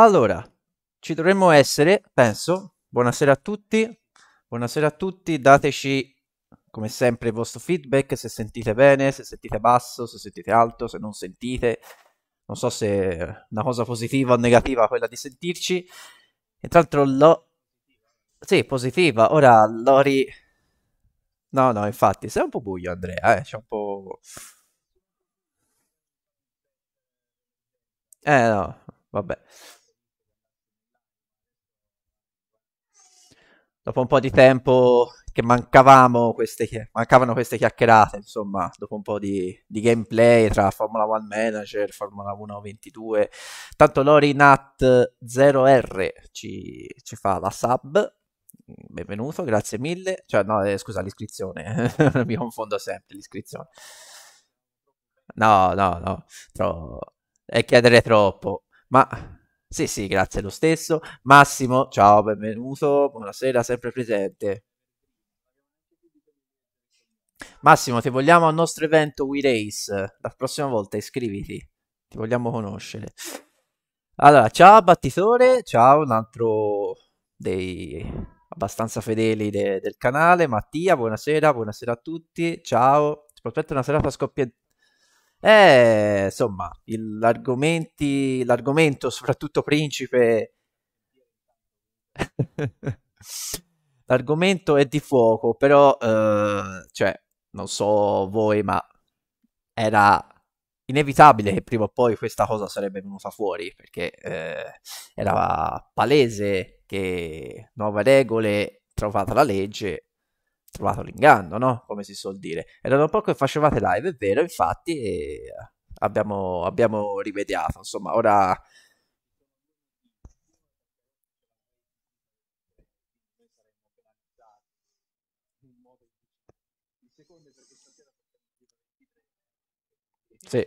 Allora, ci dovremmo essere, penso. Buonasera a tutti. Buonasera a tutti, dateci come sempre il vostro feedback, se sentite bene, se sentite basso, se sentite alto, se non sentite. Non so se è una cosa positiva o negativa quella di sentirci. E tra l'altro l'ho... Sì, positiva. Ora Lori... No, no, infatti, sei un po' buio Andrea, eh, c'è un po'... Eh no, vabbè. dopo un po' di tempo che mancavamo queste, mancavano queste chiacchierate, insomma, dopo un po' di, di gameplay tra Formula 1 Manager, Formula 1 22, tanto lorinat 0R ci, ci fa la sub, benvenuto, grazie mille, cioè no, eh, scusa l'iscrizione, eh, mi confondo sempre l'iscrizione. No, no, no, tro... è chiedere troppo, ma sì, sì, grazie lo stesso. Massimo, ciao, benvenuto, buonasera, sempre presente. Massimo, ti vogliamo al nostro evento We Race. La prossima volta iscriviti, ti vogliamo conoscere. Allora, ciao battitore, ciao un altro dei abbastanza fedeli de del canale, Mattia, buonasera, buonasera a tutti, ciao, ti aspetto una serata scoppietta. Eh, insomma, il, l'argomento, soprattutto principe, l'argomento è di fuoco, però, eh, cioè, non so voi, ma era inevitabile che prima o poi questa cosa sarebbe venuta fuori, perché eh, era palese che nuove regole trovata la legge trovato l'inganno, no? Come si suol dire. Era da un po' che facevate live, è vero, infatti, e eh, abbiamo, abbiamo rivediato, insomma, ora... Sì.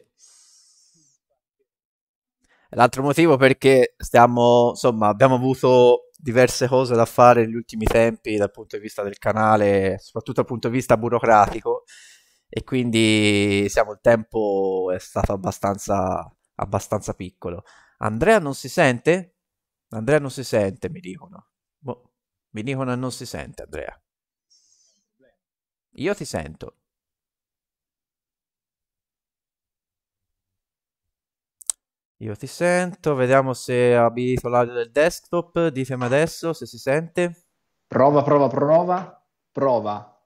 L'altro motivo perché stiamo, insomma, abbiamo avuto diverse cose da fare negli ultimi tempi dal punto di vista del canale, soprattutto dal punto di vista burocratico e quindi siamo, il tempo è stato abbastanza, abbastanza piccolo. Andrea non si sente? Andrea non si sente, mi dicono. Boh, mi dicono che non si sente Andrea. Io ti sento. Io ti sento, vediamo se abilito l'audio del desktop, ditemi adesso se si sente. Prova, prova, prova, prova.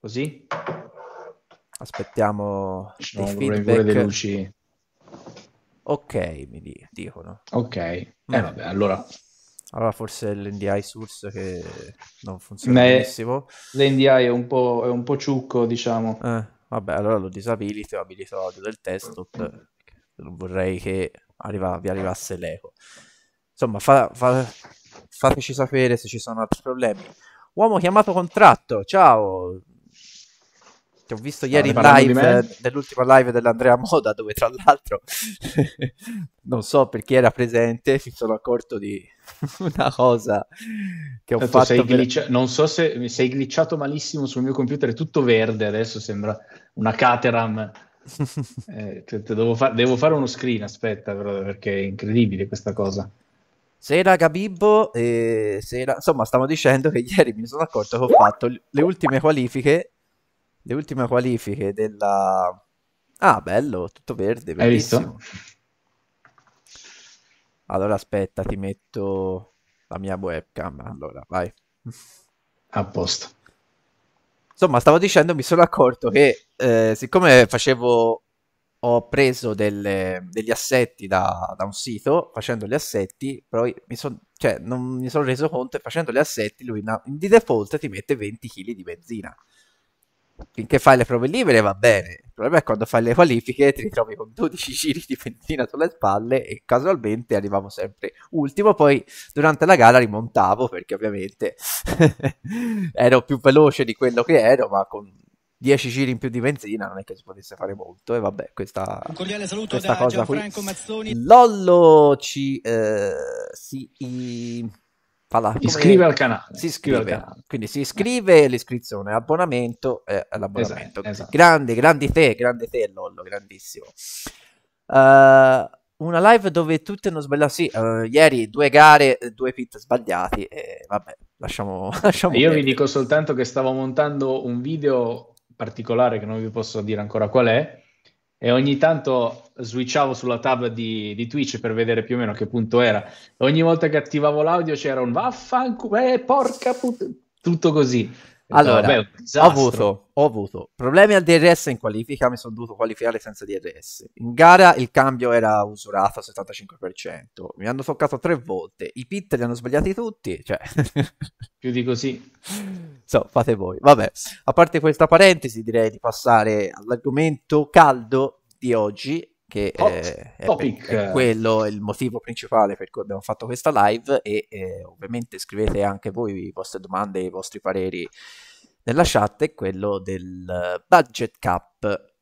Così? Aspettiamo C'è il feedback. Le luci. Ok, mi dicono. Ok, eh mm. vabbè, allora... Allora forse l'NDI source che non funziona benissimo. L'NDI è un po', è un po ciucco, diciamo. Eh. Vabbè, allora lo disabilito e abilito l'audio del desktop. Non vorrei che arriva, vi arrivasse l'eco. Insomma, fa, fa, fateci sapere se ci sono altri problemi. Uomo chiamato contratto, ciao! che ho visto ieri in live, dell'ultima live dell'Andrea Moda, dove tra l'altro non so per chi era presente, mi sono accorto di una cosa che ho Tanto fatto. Per... Glitch... Non so se mi sei glitchato malissimo sul mio computer, è tutto verde adesso, sembra una Caterham. eh, cioè, devo, fa... devo, fare uno screen, aspetta, però, perché è incredibile questa cosa. Sera Gabibbo, e sera... insomma stavo dicendo che ieri mi sono accorto che ho fatto le ultime qualifiche le ultime qualifiche della... Ah, bello, tutto verde. Bellissimo. Hai visto? Allora aspetta, ti metto la mia webcam. Allora, vai. A posto. Insomma, stavo dicendo, mi sono accorto che eh, siccome facevo, ho preso delle, degli assetti da, da, un sito, facendo gli assetti, però mi sono, cioè, non mi sono reso conto che facendo gli assetti lui na, di default ti mette 20 kg di benzina finché fai le prove libere va bene. Il problema è quando fai le qualifiche ti ritrovi con 12 giri di benzina sulle spalle e casualmente arrivavo sempre ultimo. Poi durante la gara rimontavo perché ovviamente ero più veloce di quello che ero, ma con 10 giri in più di benzina non è che si potesse fare molto. E vabbè, questa, questa da cosa Gianfranco qui. Lollo ci eh, si. I Falla, come... iscrive al canale. Si iscrive, iscrive al canale. quindi si iscrive eh. l'iscrizione, abbonamento e eh, l'abbonamento. Esatto, esatto. Grande, grandi te, grande te Lollo, grandissimo. Uh, una live dove tutte hanno sbagliato, sì, uh, ieri due gare, due pit sbagliati e vabbè, lasciamo... lasciamo Io vi dico soltanto che stavo montando un video particolare che non vi posso dire ancora qual è, e ogni tanto switchavo sulla tab di, di, Twitch per vedere più o meno che punto era. Ogni volta che attivavo l'audio c'era un vaffanculo, eh, porca puttana, tutto così. Allora, vabbè, ho, avuto, ho avuto problemi al DRS in qualifica, mi sono dovuto qualificare senza DRS. In gara il cambio era usurato al 75%, mi hanno toccato tre volte, i pit li hanno sbagliati tutti, cioè... Più di così. So, fate voi. Vabbè, a parte questa parentesi direi di passare all'argomento caldo di oggi, che eh, è, è, quello il motivo principale per cui abbiamo fatto questa live e eh, ovviamente scrivete anche voi le vostre domande e i vostri pareri nella chat è quello del budget cap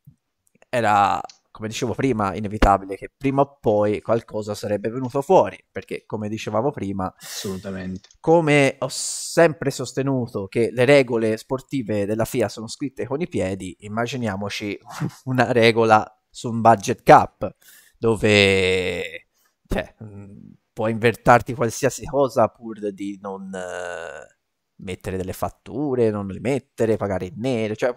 era come dicevo prima inevitabile che prima o poi qualcosa sarebbe venuto fuori perché come dicevamo prima assolutamente come ho sempre sostenuto che le regole sportive della FIA sono scritte con i piedi immaginiamoci una regola su un budget cap dove cioè, mm, puoi invertarti qualsiasi cosa pur di non, eh, mettere delle fatture, non le mettere, pagare in nero, cioè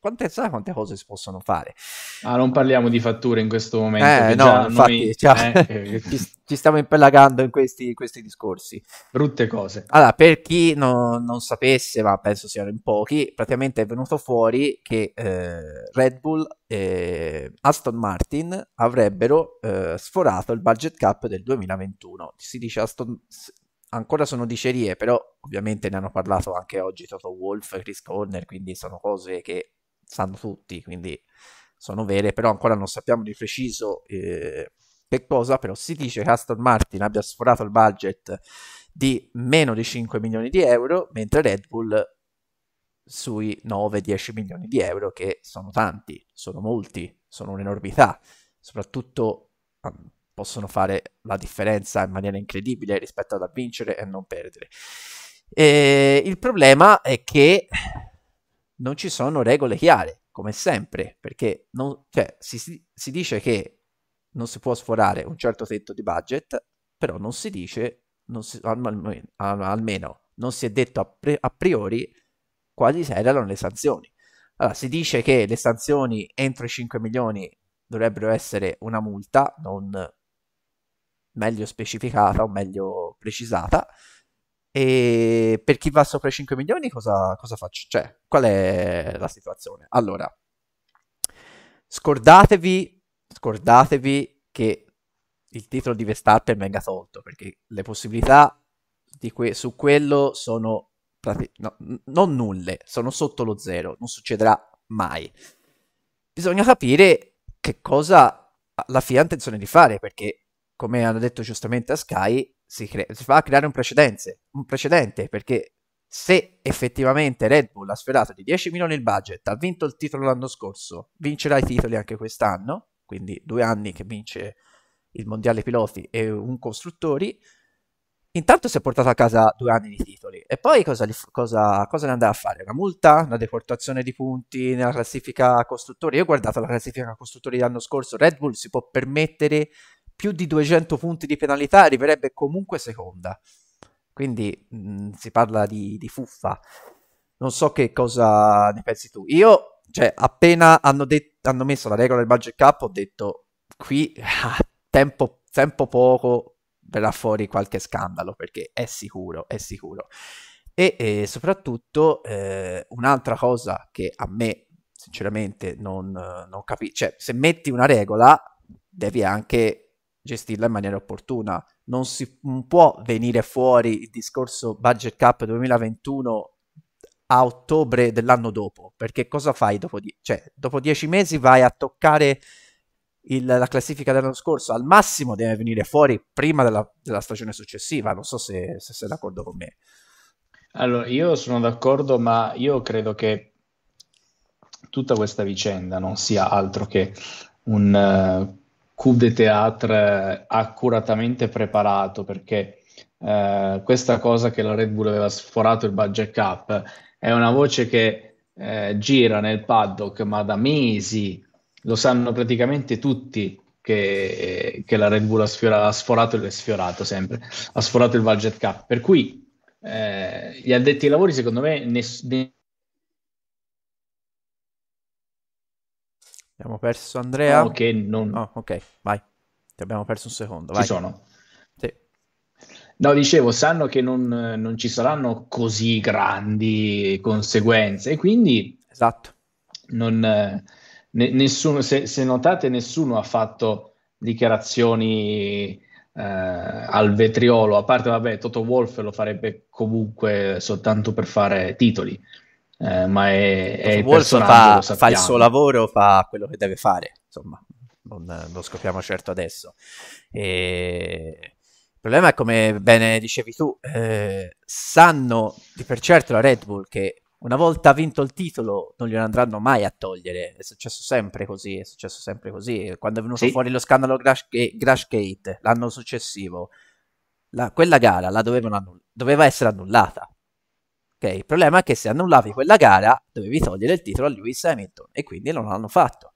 quante, sai quante cose si possono fare. Ah, non parliamo di fatture in questo momento. Eh, no, infatti noi... cioè, eh. ci, ci, stiamo impellagando in questi, questi, discorsi. Brutte cose. Allora, per chi no, non sapesse, ma penso siano in pochi, praticamente è venuto fuori che eh, Red Bull e Aston Martin avrebbero eh, sforato il budget cap del 2021. Si dice Aston, ancora sono dicerie, però ovviamente ne hanno parlato anche oggi Toto Wolf, Chris Corner, quindi sono cose che sanno tutti, quindi sono vere, però ancora non sappiamo di preciso eh, che cosa, però si dice che Aston Martin abbia sforato il budget di meno di 5 milioni di euro, mentre Red Bull sui 9-10 milioni di euro, che sono tanti, sono molti, sono un'enormità, soprattutto possono fare la differenza in maniera incredibile rispetto a vincere e non perdere. E il problema è che non ci sono regole chiare, come sempre, perché non, cioè, si, si dice che non si può sforare un certo tetto di budget, però non si dice, non si, almeno, almeno, non si è detto a, pre, a priori quali erano le sanzioni. Allora, si dice che le sanzioni entro i 5 milioni dovrebbero essere una multa, non meglio specificata o meglio precisata. E per chi va sopra i 5 milioni cosa, cosa faccio? Cioè, qual è la situazione? Allora, scordatevi, scordatevi che il titolo di Verstappen venga tolto, perché le possibilità que- su quello sono prati- no, non nulle, sono sotto lo zero, non succederà mai. Bisogna capire che cosa la FIA ha intenzione di fare, perché come hanno detto giustamente a Sky, si, cre- si fa creare un precedente, un precedente perché se effettivamente Red Bull ha sferato di 10 milioni il budget, ha vinto il titolo l'anno scorso, vincerà i titoli anche quest'anno, quindi due anni che vince il mondiale piloti e un costruttori, intanto si è portato a casa due anni di titoli e poi cosa, cosa, cosa ne andrà a fare? Una multa? Una deportazione di punti nella classifica costruttori? Io ho guardato la classifica costruttori l'anno scorso, Red Bull si può permettere più di 200 punti di penalità arriverebbe comunque seconda. Quindi mh, mm, si parla di, di, fuffa. Non so che cosa ne pensi tu. Io, cioè, appena hanno, det- hanno messo la regola del budget cap, ho detto qui a ah, tempo, tempo poco verrà fuori qualche scandalo perché è sicuro, è sicuro. E, e soprattutto eh, un'altra cosa che a me sinceramente non, non capisco, cioè se metti una regola devi anche gestirla in maniera opportuna. Non si può venire fuori il discorso budget cap 2021 a ottobre dell'anno dopo, perché cosa fai dopo, die- cioè, dopo dieci mesi? Vai a toccare il, la classifica dell'anno scorso, al massimo deve venire fuori prima della, della stagione successiva, non so se, se sei d'accordo con me. Allora, io sono d'accordo, ma io credo che tutta questa vicenda non sia altro che un... Uh coup de théâtre accuratamente preparato perché eh, questa cosa che la Red Bull aveva sforato il budget cap è una voce che eh, gira nel paddock ma da mesi lo sanno praticamente tutti che, che la Red Bull ha, sfiorato, ha sforato e sfiorato sempre ha sforato il budget cap per cui eh, gli addetti ai lavori secondo me ness- Abbiamo perso Andrea. No, che non... Oh, ok, vai. Ti abbiamo perso un secondo. Vai. Ci sono. Sì. No, dicevo, sanno che non, non, ci saranno così grandi conseguenze e quindi... Esatto. Non, ne, nessuno, se, se, notate, nessuno ha fatto dichiarazioni eh, al vetriolo, a parte, vabbè, Toto Wolff lo farebbe comunque soltanto per fare titoli. Eh, ma è, è il fa, fa, il suo lavoro, fa quello che deve fare, insomma, non lo scopriamo certo adesso. E... Il problema è come bene dicevi tu, eh, sanno di per certo la Red Bull che una volta vinto il titolo non glielo andranno mai a togliere, è successo sempre così, è successo sempre così. Quando è venuto sì. fuori lo scandalo eh, Grashgate l'anno successivo, la, quella gara dovevano, doveva essere annullata Okay? Il problema è che se annullavi quella gara dovevi togliere il titolo a Lewis Hamilton e quindi non l'hanno fatto.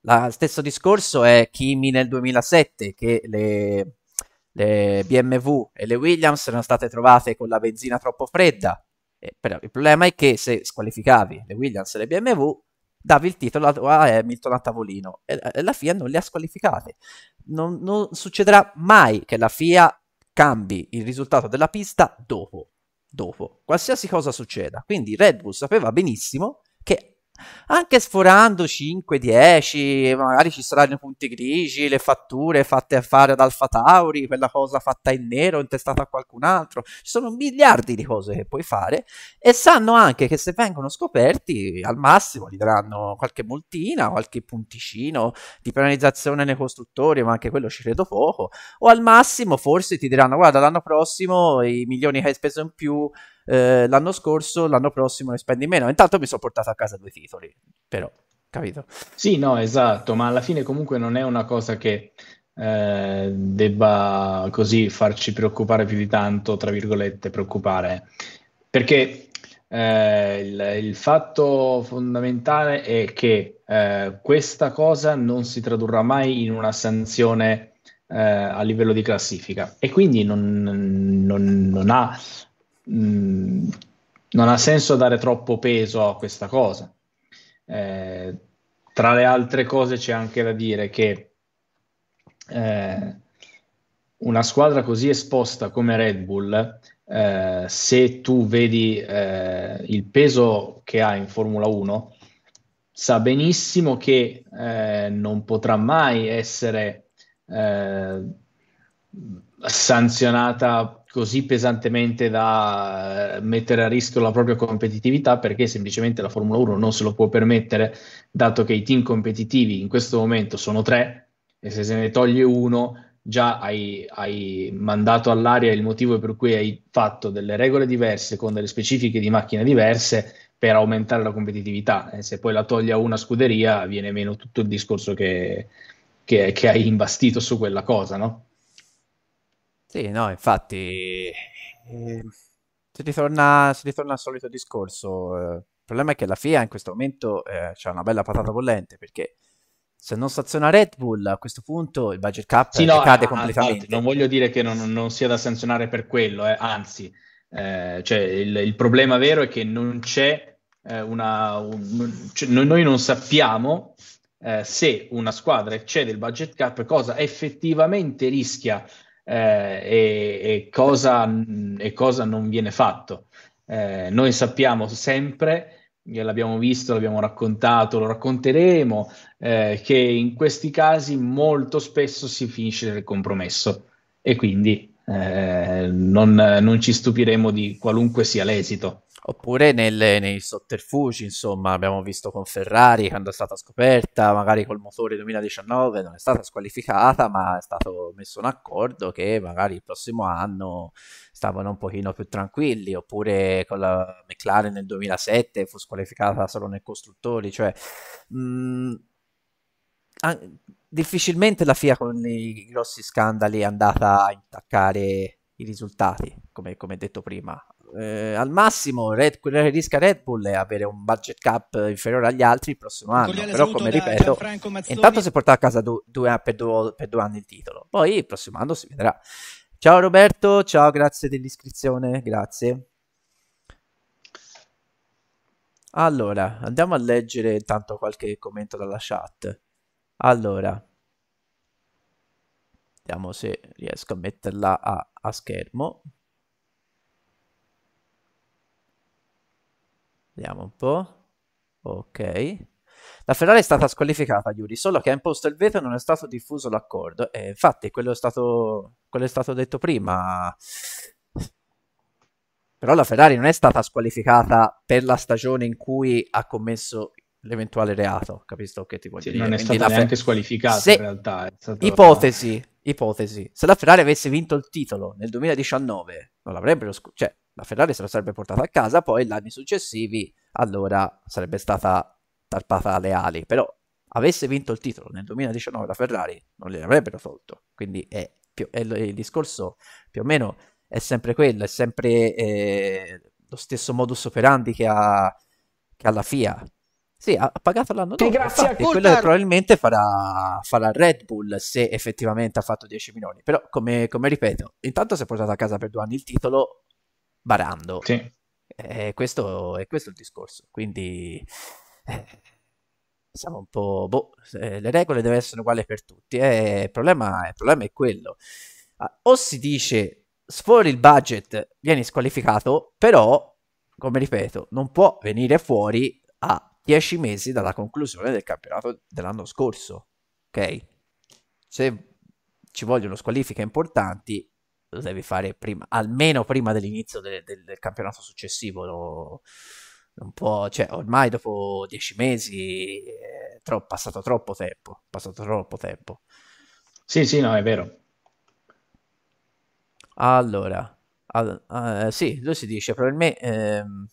Lo stesso discorso è Kimi nel 2007 che le, le, BMW e le Williams erano state trovate con la benzina troppo fredda. E, eh, però, il problema è che se squalificavi le Williams e le BMW davi il titolo a Hamilton a tavolino e, e la FIA non le ha squalificate. Non, non succederà mai che la FIA cambi il risultato della pista dopo dopo, qualsiasi cosa succeda. Quindi Red Bull sapeva benissimo che anche sforando 5, 10, magari ci saranno i punti grigi, le fatture fatte a fare ad Alfa Tauri, quella cosa fatta in nero, intestata a qualcun altro, ci sono miliardi di cose che puoi fare e sanno anche che se vengono scoperti al massimo gli daranno qualche multina, qualche punticino di penalizzazione nei costruttori, ma anche quello ci credo poco, o al massimo forse ti diranno guarda l'anno prossimo i milioni che hai speso in più eh, l'anno scorso, l'anno prossimo ne spendi meno. Intanto mi sono portato a casa due titoli, però, capito? Sì, no, esatto, ma alla fine comunque non è una cosa che eh, debba così farci preoccupare più di tanto, tra virgolette, preoccupare. Perché eh, il, il, fatto fondamentale è che eh, questa cosa non si tradurrà mai in una sanzione eh, a livello di classifica e quindi non, non, non ha Mm, non ha senso dare troppo peso a questa cosa. Eh, tra le altre cose c'è anche da dire che eh, una squadra così esposta come Red Bull, eh, se tu vedi eh, il peso che ha in Formula 1, sa benissimo che eh, non potrà mai essere eh, sanzionata così pesantemente da eh, mettere a rischio la propria competitività perché semplicemente la Formula 1 non se lo può permettere, dato che i team competitivi in questo momento sono tre e se se ne toglie uno già hai, hai mandato all'aria il motivo per cui hai fatto delle regole diverse con delle specifiche di macchine diverse per aumentare la competitività e se poi la togli a una scuderia viene meno tutto il discorso che, che, che hai imbastito su quella cosa, no? Sì, no, infatti, ehm, si ritorna, si ritorna al solito discorso. Eh, il problema è che la FIA in questo momento eh, c'ha una bella patata bollente perché se non staziona Red Bull a questo punto il budget cap Sì, no, decade ah, completamente. infatti, non voglio dire che non, non sia da sanzionare per quello, eh, anzi, eh, cioè, il, il problema vero è che non c'è eh, una... un- cioè, noi, non sappiamo eh, se una squadra eccede il budget cap, cosa effettivamente rischia eh, e, e, cosa, e, cosa, non viene fatto. Eh, noi sappiamo sempre, l'abbiamo visto, l'abbiamo raccontato, lo racconteremo, eh, che in questi casi molto spesso si finisce nel compromesso e quindi eh, non, non ci stupiremo di qualunque sia l'esito. Oppure nelle, nei sotterfugi, insomma, abbiamo visto con Ferrari quando è stata scoperta, magari col motore 2019 non è stata squalificata, ma è stato messo un accordo che magari il prossimo anno stavano un pochino più tranquilli, oppure con la McLaren nel 2007 fu squalificata solo nei costruttori, cioè... Mh, mm, difficilmente la FIA con i grossi scandali è andata a intaccare i risultati, come, come detto prima, eh, al massimo Red, quello che rischia Red Bull è avere un budget cap inferiore agli altri il prossimo anno però come ripeto intanto si porta a casa du- due, per, due, per due anni il titolo poi il prossimo anno si vedrà ciao Roberto ciao grazie dell'iscrizione grazie allora, andiamo a leggere intanto qualche commento dalla chat. Allora, vediamo se riesco a metterla a, a schermo. Vediamo un po'. Ok. La Ferrari è stata squalificata, Yuri, solo che ha imposto il veto e non è stato diffuso l'accordo. E eh, infatti, quello è, stato, quello è stato detto prima. Però la Ferrari non è stata squalificata per la stagione in cui ha commesso l'eventuale reato, capisco che ti voglio sì, dire. Non è Quindi stata neanche Fer- squalificata se... in realtà. Stato... Ipotesi, ipotesi. Se la Ferrari avesse vinto il titolo nel 2019, non l'avrebbero... Scu- cioè, la Ferrari se la sarebbe portata a casa, poi gli anni successivi allora sarebbe stata tarpata alle ali, però avesse vinto il titolo nel 2019 la Ferrari non gliel'avrebbero tolto, quindi è più, è, il discorso più o meno è sempre quello, è sempre eh, lo stesso modus operandi che ha, che ha la FIA. Sì, ha pagato l'anno dopo. Grazie infatti, quello che probabilmente farà, farà Red Bull se effettivamente ha fatto 10 milioni. Però, come, come ripeto, intanto si è portato a casa per due anni il titolo, barando. Sì. E eh, questo, e questo il discorso. Quindi eh, siamo un po'... Boh, le regole devono essere uguali per tutti. E eh, il, problema, il problema è quello. Ah, o si dice sfori il budget, vieni squalificato, però, come ripeto, non può venire fuori a 10 mesi dalla conclusione del campionato dell'anno scorso. Ok? Se ci vogliono squalifiche importanti, lo devi fare prima, almeno prima dell'inizio del, del, del campionato successivo. Lo, un po', cioè, ormai dopo dieci mesi è eh, tro- passato troppo tempo. Passato troppo tempo. Sì, sì, no, è vero. Allora, all- uh, sì, lui si dice, probabilmente... Ehm,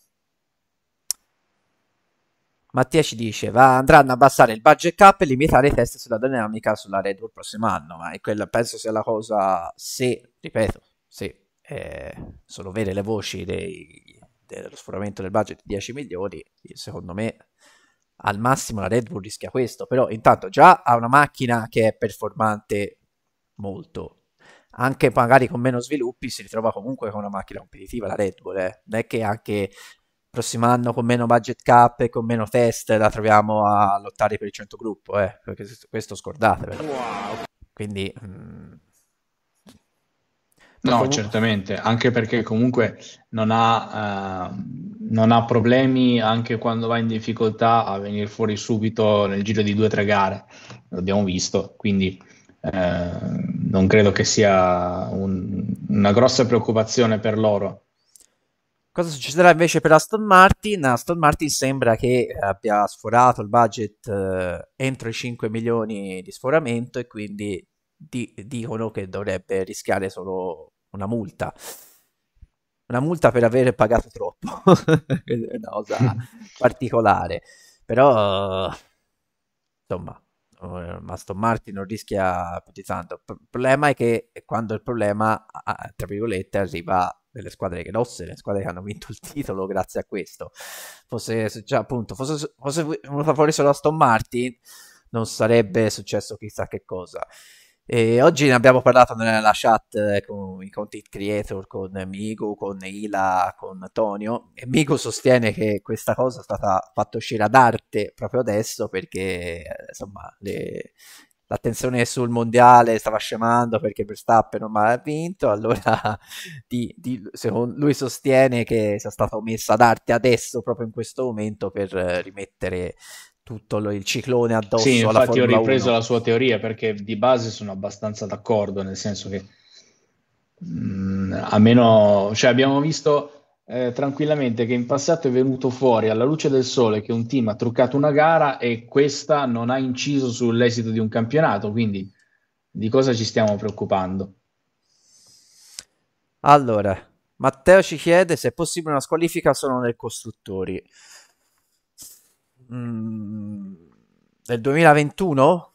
Mattia ci dice va, andranno a abbassare il budget cap e limitare i test sulla dinamica sulla Red Bull il prossimo anno, ma quella penso sia la cosa se, ripeto, se eh, sono vere le voci dei, dello sforamento del budget di 10 milioni, secondo me al massimo la Red Bull rischia questo, però intanto già ha una macchina che è performante molto, anche magari con meno sviluppi si ritrova comunque con una macchina competitiva la Red Bull, eh. non è che anche prossimo anno con meno budget cap e con meno feste la troviamo a lottare per il 100 gruppo, eh, questo scordate. Wow. Quindi... Mh... Mm, no, comunque... certamente, anche perché comunque non ha, eh, non ha, problemi anche quando va in difficoltà a venire fuori subito nel giro di due o tre gare, l'abbiamo visto, quindi eh, non credo che sia un, una grossa preoccupazione per loro Cosa succederà invece per Aston Martin? Aston Martin sembra che abbia sforato il budget eh, entro i 5 milioni di sforamento e quindi di- dicono che dovrebbe rischiare solo una multa. Una multa per aver pagato troppo, è una cosa particolare. Però, insomma, eh, Aston Martin non rischia più di tanto. Il problema è che quando il problema, tra virgolette, arriva delle squadre grosse, le squadre che hanno vinto il titolo grazie a questo. Fosse, cioè, appunto, fosse, fosse venuta fuori solo Aston Martin, non sarebbe successo chissà che cosa. E oggi ne abbiamo parlato nella chat eh, con i content creator, con Migu, con Ila, con Antonio. E Migu sostiene che questa cosa è stata fatta uscire ad arte proprio adesso perché eh, insomma le, l'attenzione sul mondiale stava scemando perché Verstappen non ha vinto, allora di, di, lui sostiene che sia stata messa ad arte adesso, proprio in questo momento, per eh, rimettere tutto lo, il ciclone addosso sì, alla infatti Formula ho ripreso 1. la sua teoria perché di base sono abbastanza d'accordo, nel senso che mh, mm, a meno... Cioè abbiamo visto eh, tranquillamente che in passato è venuto fuori alla luce del sole che un team ha truccato una gara e questa non ha inciso sull'esito di un campionato, quindi di cosa ci stiamo preoccupando? Allora, Matteo ci chiede se è possibile una squalifica solo nel costruttori. Mm, nel 2021?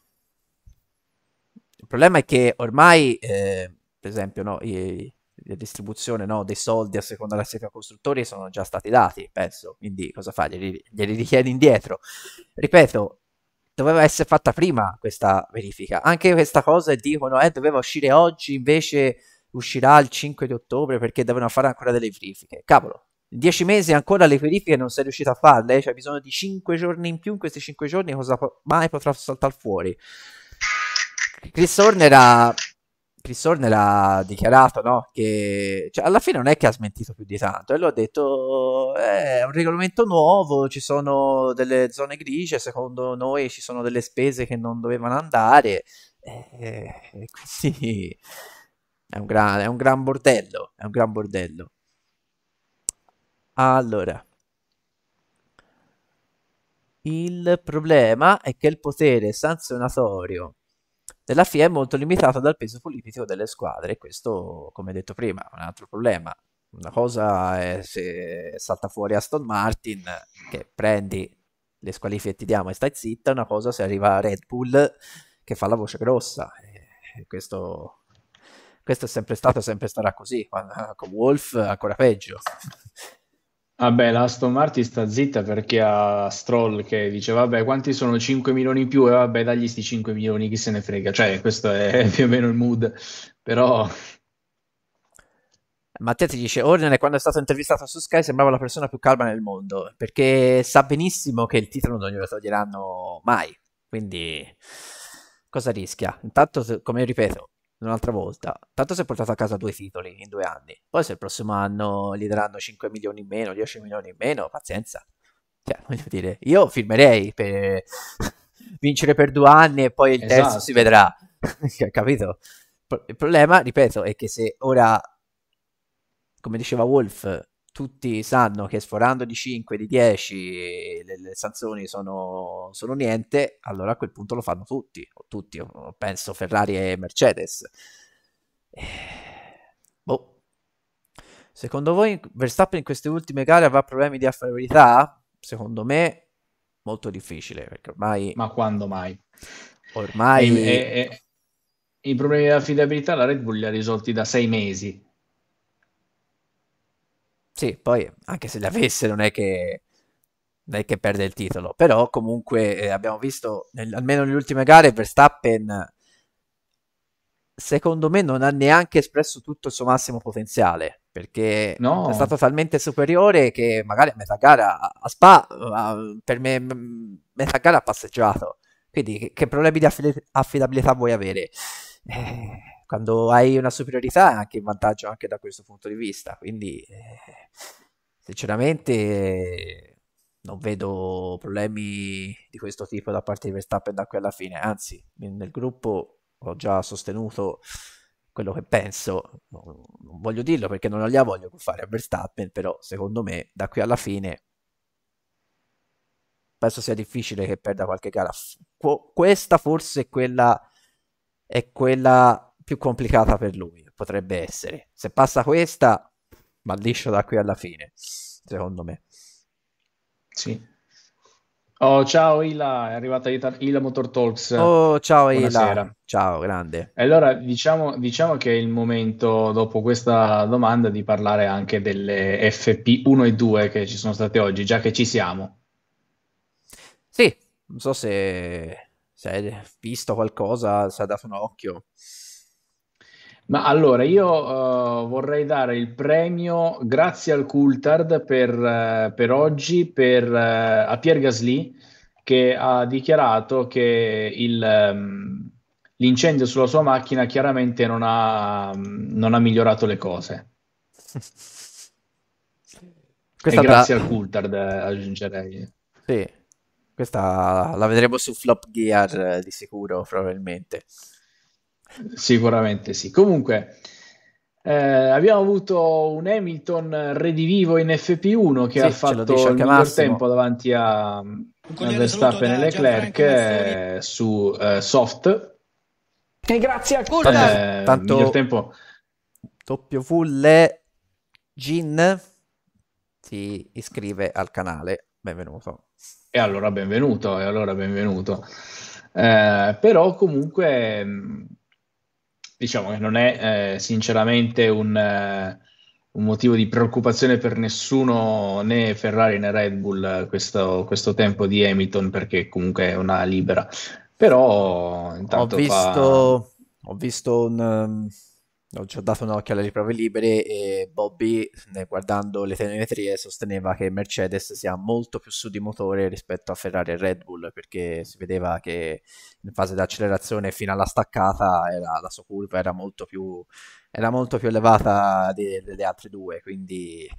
Il problema è che ormai, eh, per esempio, no, i, la distribuzione no, dei soldi a seconda della serie costruttori sono già stati dati, penso, quindi cosa fa? Glieli, glieli richiedi indietro. Ripeto, doveva essere fatta prima questa verifica, anche questa cosa dicono, eh, doveva uscire oggi, invece uscirà il 5 di ottobre perché devono fare ancora delle verifiche. Cavolo, in 10 mesi ancora le verifiche non sei riuscito a farle, c'è cioè bisogno di 5 giorni in più, in questi 5 giorni cosa po mai potrà saltare fuori? Chris Horner ha Chris Horner ha dichiarato no? che cioè, alla fine non è che ha smentito più di tanto, e lui ha detto eh, è un regolamento nuovo, ci sono delle zone grigie, secondo noi ci sono delle spese che non dovevano andare, e eh, quindi è un, gran, è un gran bordello, è un gran bordello. Allora, il problema è che il potere sanzionatorio della FIA è molto limitata dal peso politico delle squadre e questo, come detto prima, è un altro problema. Una cosa è se salta fuori Aston Martin, che prendi le squalifiche e ti diamo e stai zitta, una cosa se arriva Red Bull che fa la voce grossa. E questo, questo è sempre stato, e sempre starà così, con Wolf ancora peggio. Vabbè, la Aston Martin sta zitta perché ha Stroll che dice vabbè quanti sono 5 milioni in più e vabbè dagli sti 5 milioni chi se ne frega, cioè questo è più o meno il mood, però... Matteo ti dice Ordine, quando è stato intervistato su Sky sembrava la persona più calma nel mondo perché sa benissimo che il titolo non glielo toglieranno mai, quindi cosa rischia? Intanto come ripeto un'altra volta. Tanto si è portato a casa due titoli in due anni. Poi se il prossimo anno gli daranno 5 milioni in meno, 10 milioni in meno, pazienza. Cioè, voglio dire, io firmerei per vincere per due anni e poi il esatto. si vedrà. Cioè, capito? Il problema, ripeto, è che se ora, come diceva Wolf, tutti sanno che sforando di 5, di 10 le, le sanzioni sono, sono, niente, allora a quel punto lo fanno tutti, o tutti, penso Ferrari e Mercedes. Eh, boh. Secondo voi Verstappen in queste ultime gare avrà problemi di affabilità? Secondo me molto difficile, perché ormai... Ma quando mai? Ormai... E, e, e, I problemi di affidabilità la Red Bull li ha risolti da sei mesi, sì, poi anche se l'avesse non è che, non è che perde il titolo, però comunque eh, abbiamo visto, nel, almeno nelle ultime gare, Verstappen secondo me non ha neanche espresso tutto il suo massimo potenziale, perché no. è stato talmente superiore che magari a metà gara a Spa, per me metà gara ha passeggiato, quindi che, che problemi di affidabilità vuoi avere? Eh quando hai una superiorità hai anche in vantaggio anche da questo punto di vista. Quindi, eh, sinceramente, non vedo problemi di questo tipo da parte di Verstappen da qui alla fine. Anzi, nel gruppo ho già sostenuto quello che penso. Non, voglio dirlo perché non la voglio fare a Verstappen, però secondo me da qui alla fine penso sia difficile che perda qualche gara. questa forse è quella, è quella più complicata per lui, potrebbe essere. Se passa questa, va liscio da qui alla fine, secondo me. Sì. Oh, ciao Ila, è arrivata Ila, Motor Talks. Oh, ciao Buonasera. Ila. Ciao, grande. E allora diciamo, diciamo, che è il momento, dopo questa domanda, di parlare anche delle FP1 e 2 che ci sono state oggi, già che ci siamo. Sì, non so se, se hai visto qualcosa, se hai dato un occhio. Ma allora io uh, vorrei dare il premio, grazie al Coulthard per, uh, per oggi, per, uh, a Pierre Gasly che ha dichiarato che il, um, l'incendio sulla sua macchina chiaramente non ha, um, non ha migliorato le cose. Questa e grazie tra... al Coulthard aggiungerei. Sì, questa la vedremo su Flop Gear di sicuro probabilmente. Sicuramente sì. Comunque, eh, abbiamo avuto un Hamilton redivivo in FP1 che sì, ha fatto il miglior tempo davanti a, a Verstappen e Leclerc eh, su eh, soft. E grazie a Coulter. Eh, Tanto miglior tempo. Doppio full Gin si iscrive al canale. Benvenuto. E allora benvenuto, e allora benvenuto. Eh, però comunque mm, diciamo che non è eh, sinceramente un, eh, un, motivo di preoccupazione per nessuno, né Ferrari né Red Bull, eh, questo, questo tempo di Hamilton, perché comunque è una libera. Però intanto ho visto, fa... ho visto un... Ehm, ho già dato un'occhiata alle prove libere e Bobby, eh, guardando le telemetrie, sosteneva che Mercedes sia molto più su di motore rispetto a Ferrari e Red Bull, perché si vedeva che in fase di accelerazione fino alla staccata era, la sua curva era molto più, era molto più elevata di, delle altre due, quindi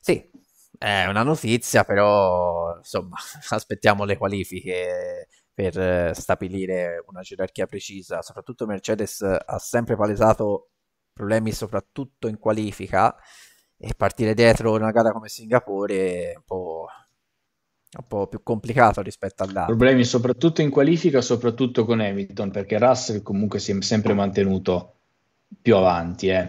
sì, è una notizia, però insomma aspettiamo le qualifiche per stabilire una gerarchia precisa, soprattutto Mercedes ha sempre palesato problemi soprattutto in qualifica e partire dietro una gara come Singapore è un po', un po più complicato rispetto all'altro. Problemi soprattutto in qualifica, soprattutto con Hamilton, perché Russell comunque si è sempre mantenuto più avanti. Eh.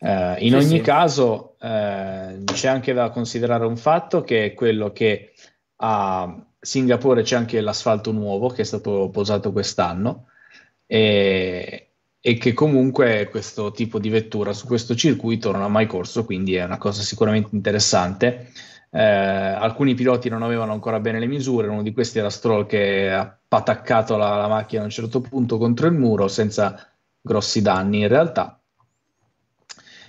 Eh, in sì, ogni sì. caso eh, c'è anche da considerare un fatto che è quello che a Singapore c'è anche l'asfalto nuovo che è stato posato quest'anno e, e che comunque questo tipo di vettura su questo circuito non ha mai corso, quindi è una cosa sicuramente interessante. Eh, alcuni piloti non avevano ancora bene le misure, uno di questi era Stroll che ha pataccato la, la macchina a un certo punto contro il muro senza grossi danni in realtà.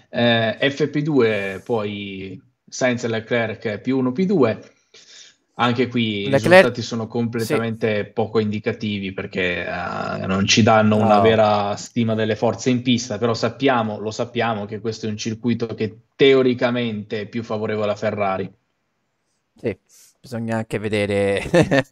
Eh, FP2 poi Sainz e Leclerc p 1 P2 anche qui Leclerc... i risultati sono completamente sì. poco indicativi perché uh, non ci danno no. una vera stima delle forze in pista, però sappiamo, lo sappiamo che questo è un circuito che teoricamente è più favorevole a Ferrari. Sì, bisogna anche vedere,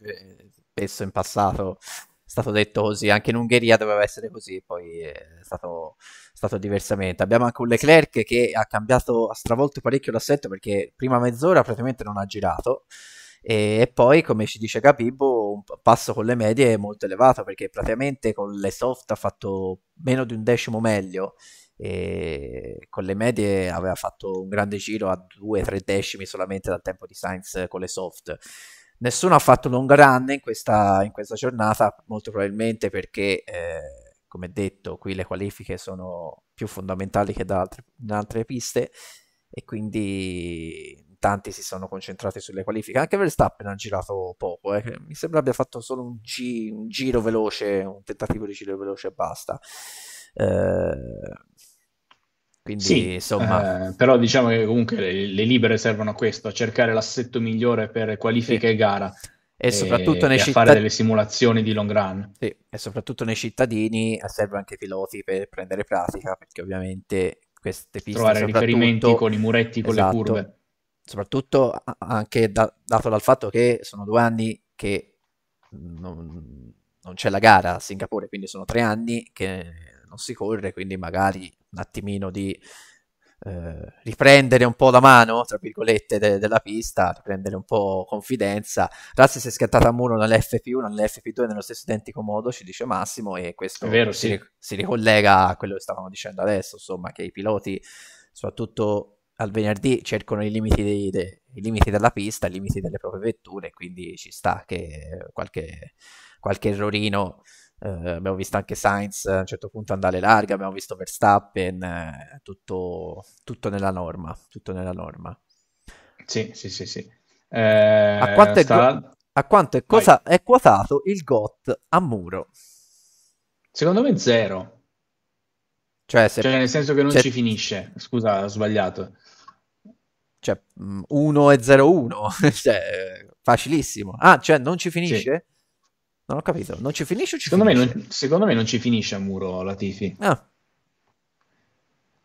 spesso in passato è stato detto così, anche in Ungheria doveva essere così, poi è stato, stato diversamente. Abbiamo anche un Leclerc che ha cambiato, ha stravolto parecchio l'assetto perché prima mezz'ora praticamente non ha girato e, e poi, come ci dice Capibbo, un passo con le medie è molto elevato perché praticamente con le soft ha fatto meno di un decimo meglio e con le medie aveva fatto un grande giro a 2-3 decimi solamente dal tempo di Sainz con le soft. Nessuno ha fatto long run in questa, in questa giornata, molto probabilmente perché, eh, come detto, qui le qualifiche sono più fondamentali che da altre, in altre piste e quindi tanti si sono concentrati sulle qualifiche. Anche Verstappen ha girato poco, eh. mi sembra abbia fatto solo un, gi- un, giro veloce, un tentativo di giro veloce e basta. Eh, quindi, sì, insomma... Eh, però diciamo che comunque le, le, libere servono a questo, a cercare l'assetto migliore per qualifiche sì. e gara. E, eh, soprattutto e nei cittadini... fare delle simulazioni di long run. Sì. e soprattutto nei cittadini eh, servono anche i piloti per prendere pratica, perché ovviamente queste piste... Trovare riferimenti con i muretti, con esatto, le curve soprattutto anche da, dato dal fatto che sono due anni che non, non c'è la gara a Singapore, quindi sono tre anni che non si corre, quindi magari un attimino di eh, riprendere un po' la mano, tra virgolette, de- della pista, riprendere un po' confidenza. Razzi si è scattata a muro nell'FP1, nell'FP2 nello stesso identico modo, ci dice Massimo, e questo vero, si, sì. si ricollega a quello che stavamo dicendo adesso, insomma, che i piloti, soprattutto al venerdì cercano i limiti, dei, dei, i limiti, della pista, i limiti delle proprie vetture, quindi ci sta che qualche, qualche errorino, eh, abbiamo visto anche Sainz a un certo punto andare larga, abbiamo visto Verstappen, eh, tutto, tutto, nella norma, tutto nella norma. Sì, sì, sì, sì. Eh, a, quanto sta... è, a quanto è, eh, cosa, è quotato il GOT a muro? Secondo me zero. Cioè, se... cioè, nel senso che non se... ci finisce. Scusa, ho sbagliato cioè 1 mm, e 01, cioè, eh, facilissimo. Ah, cioè non ci finisce? Sì. Non ho capito, non ci finisce o ci secondo finisce? Me non, secondo me non ci finisce a muro Latifi. Ah.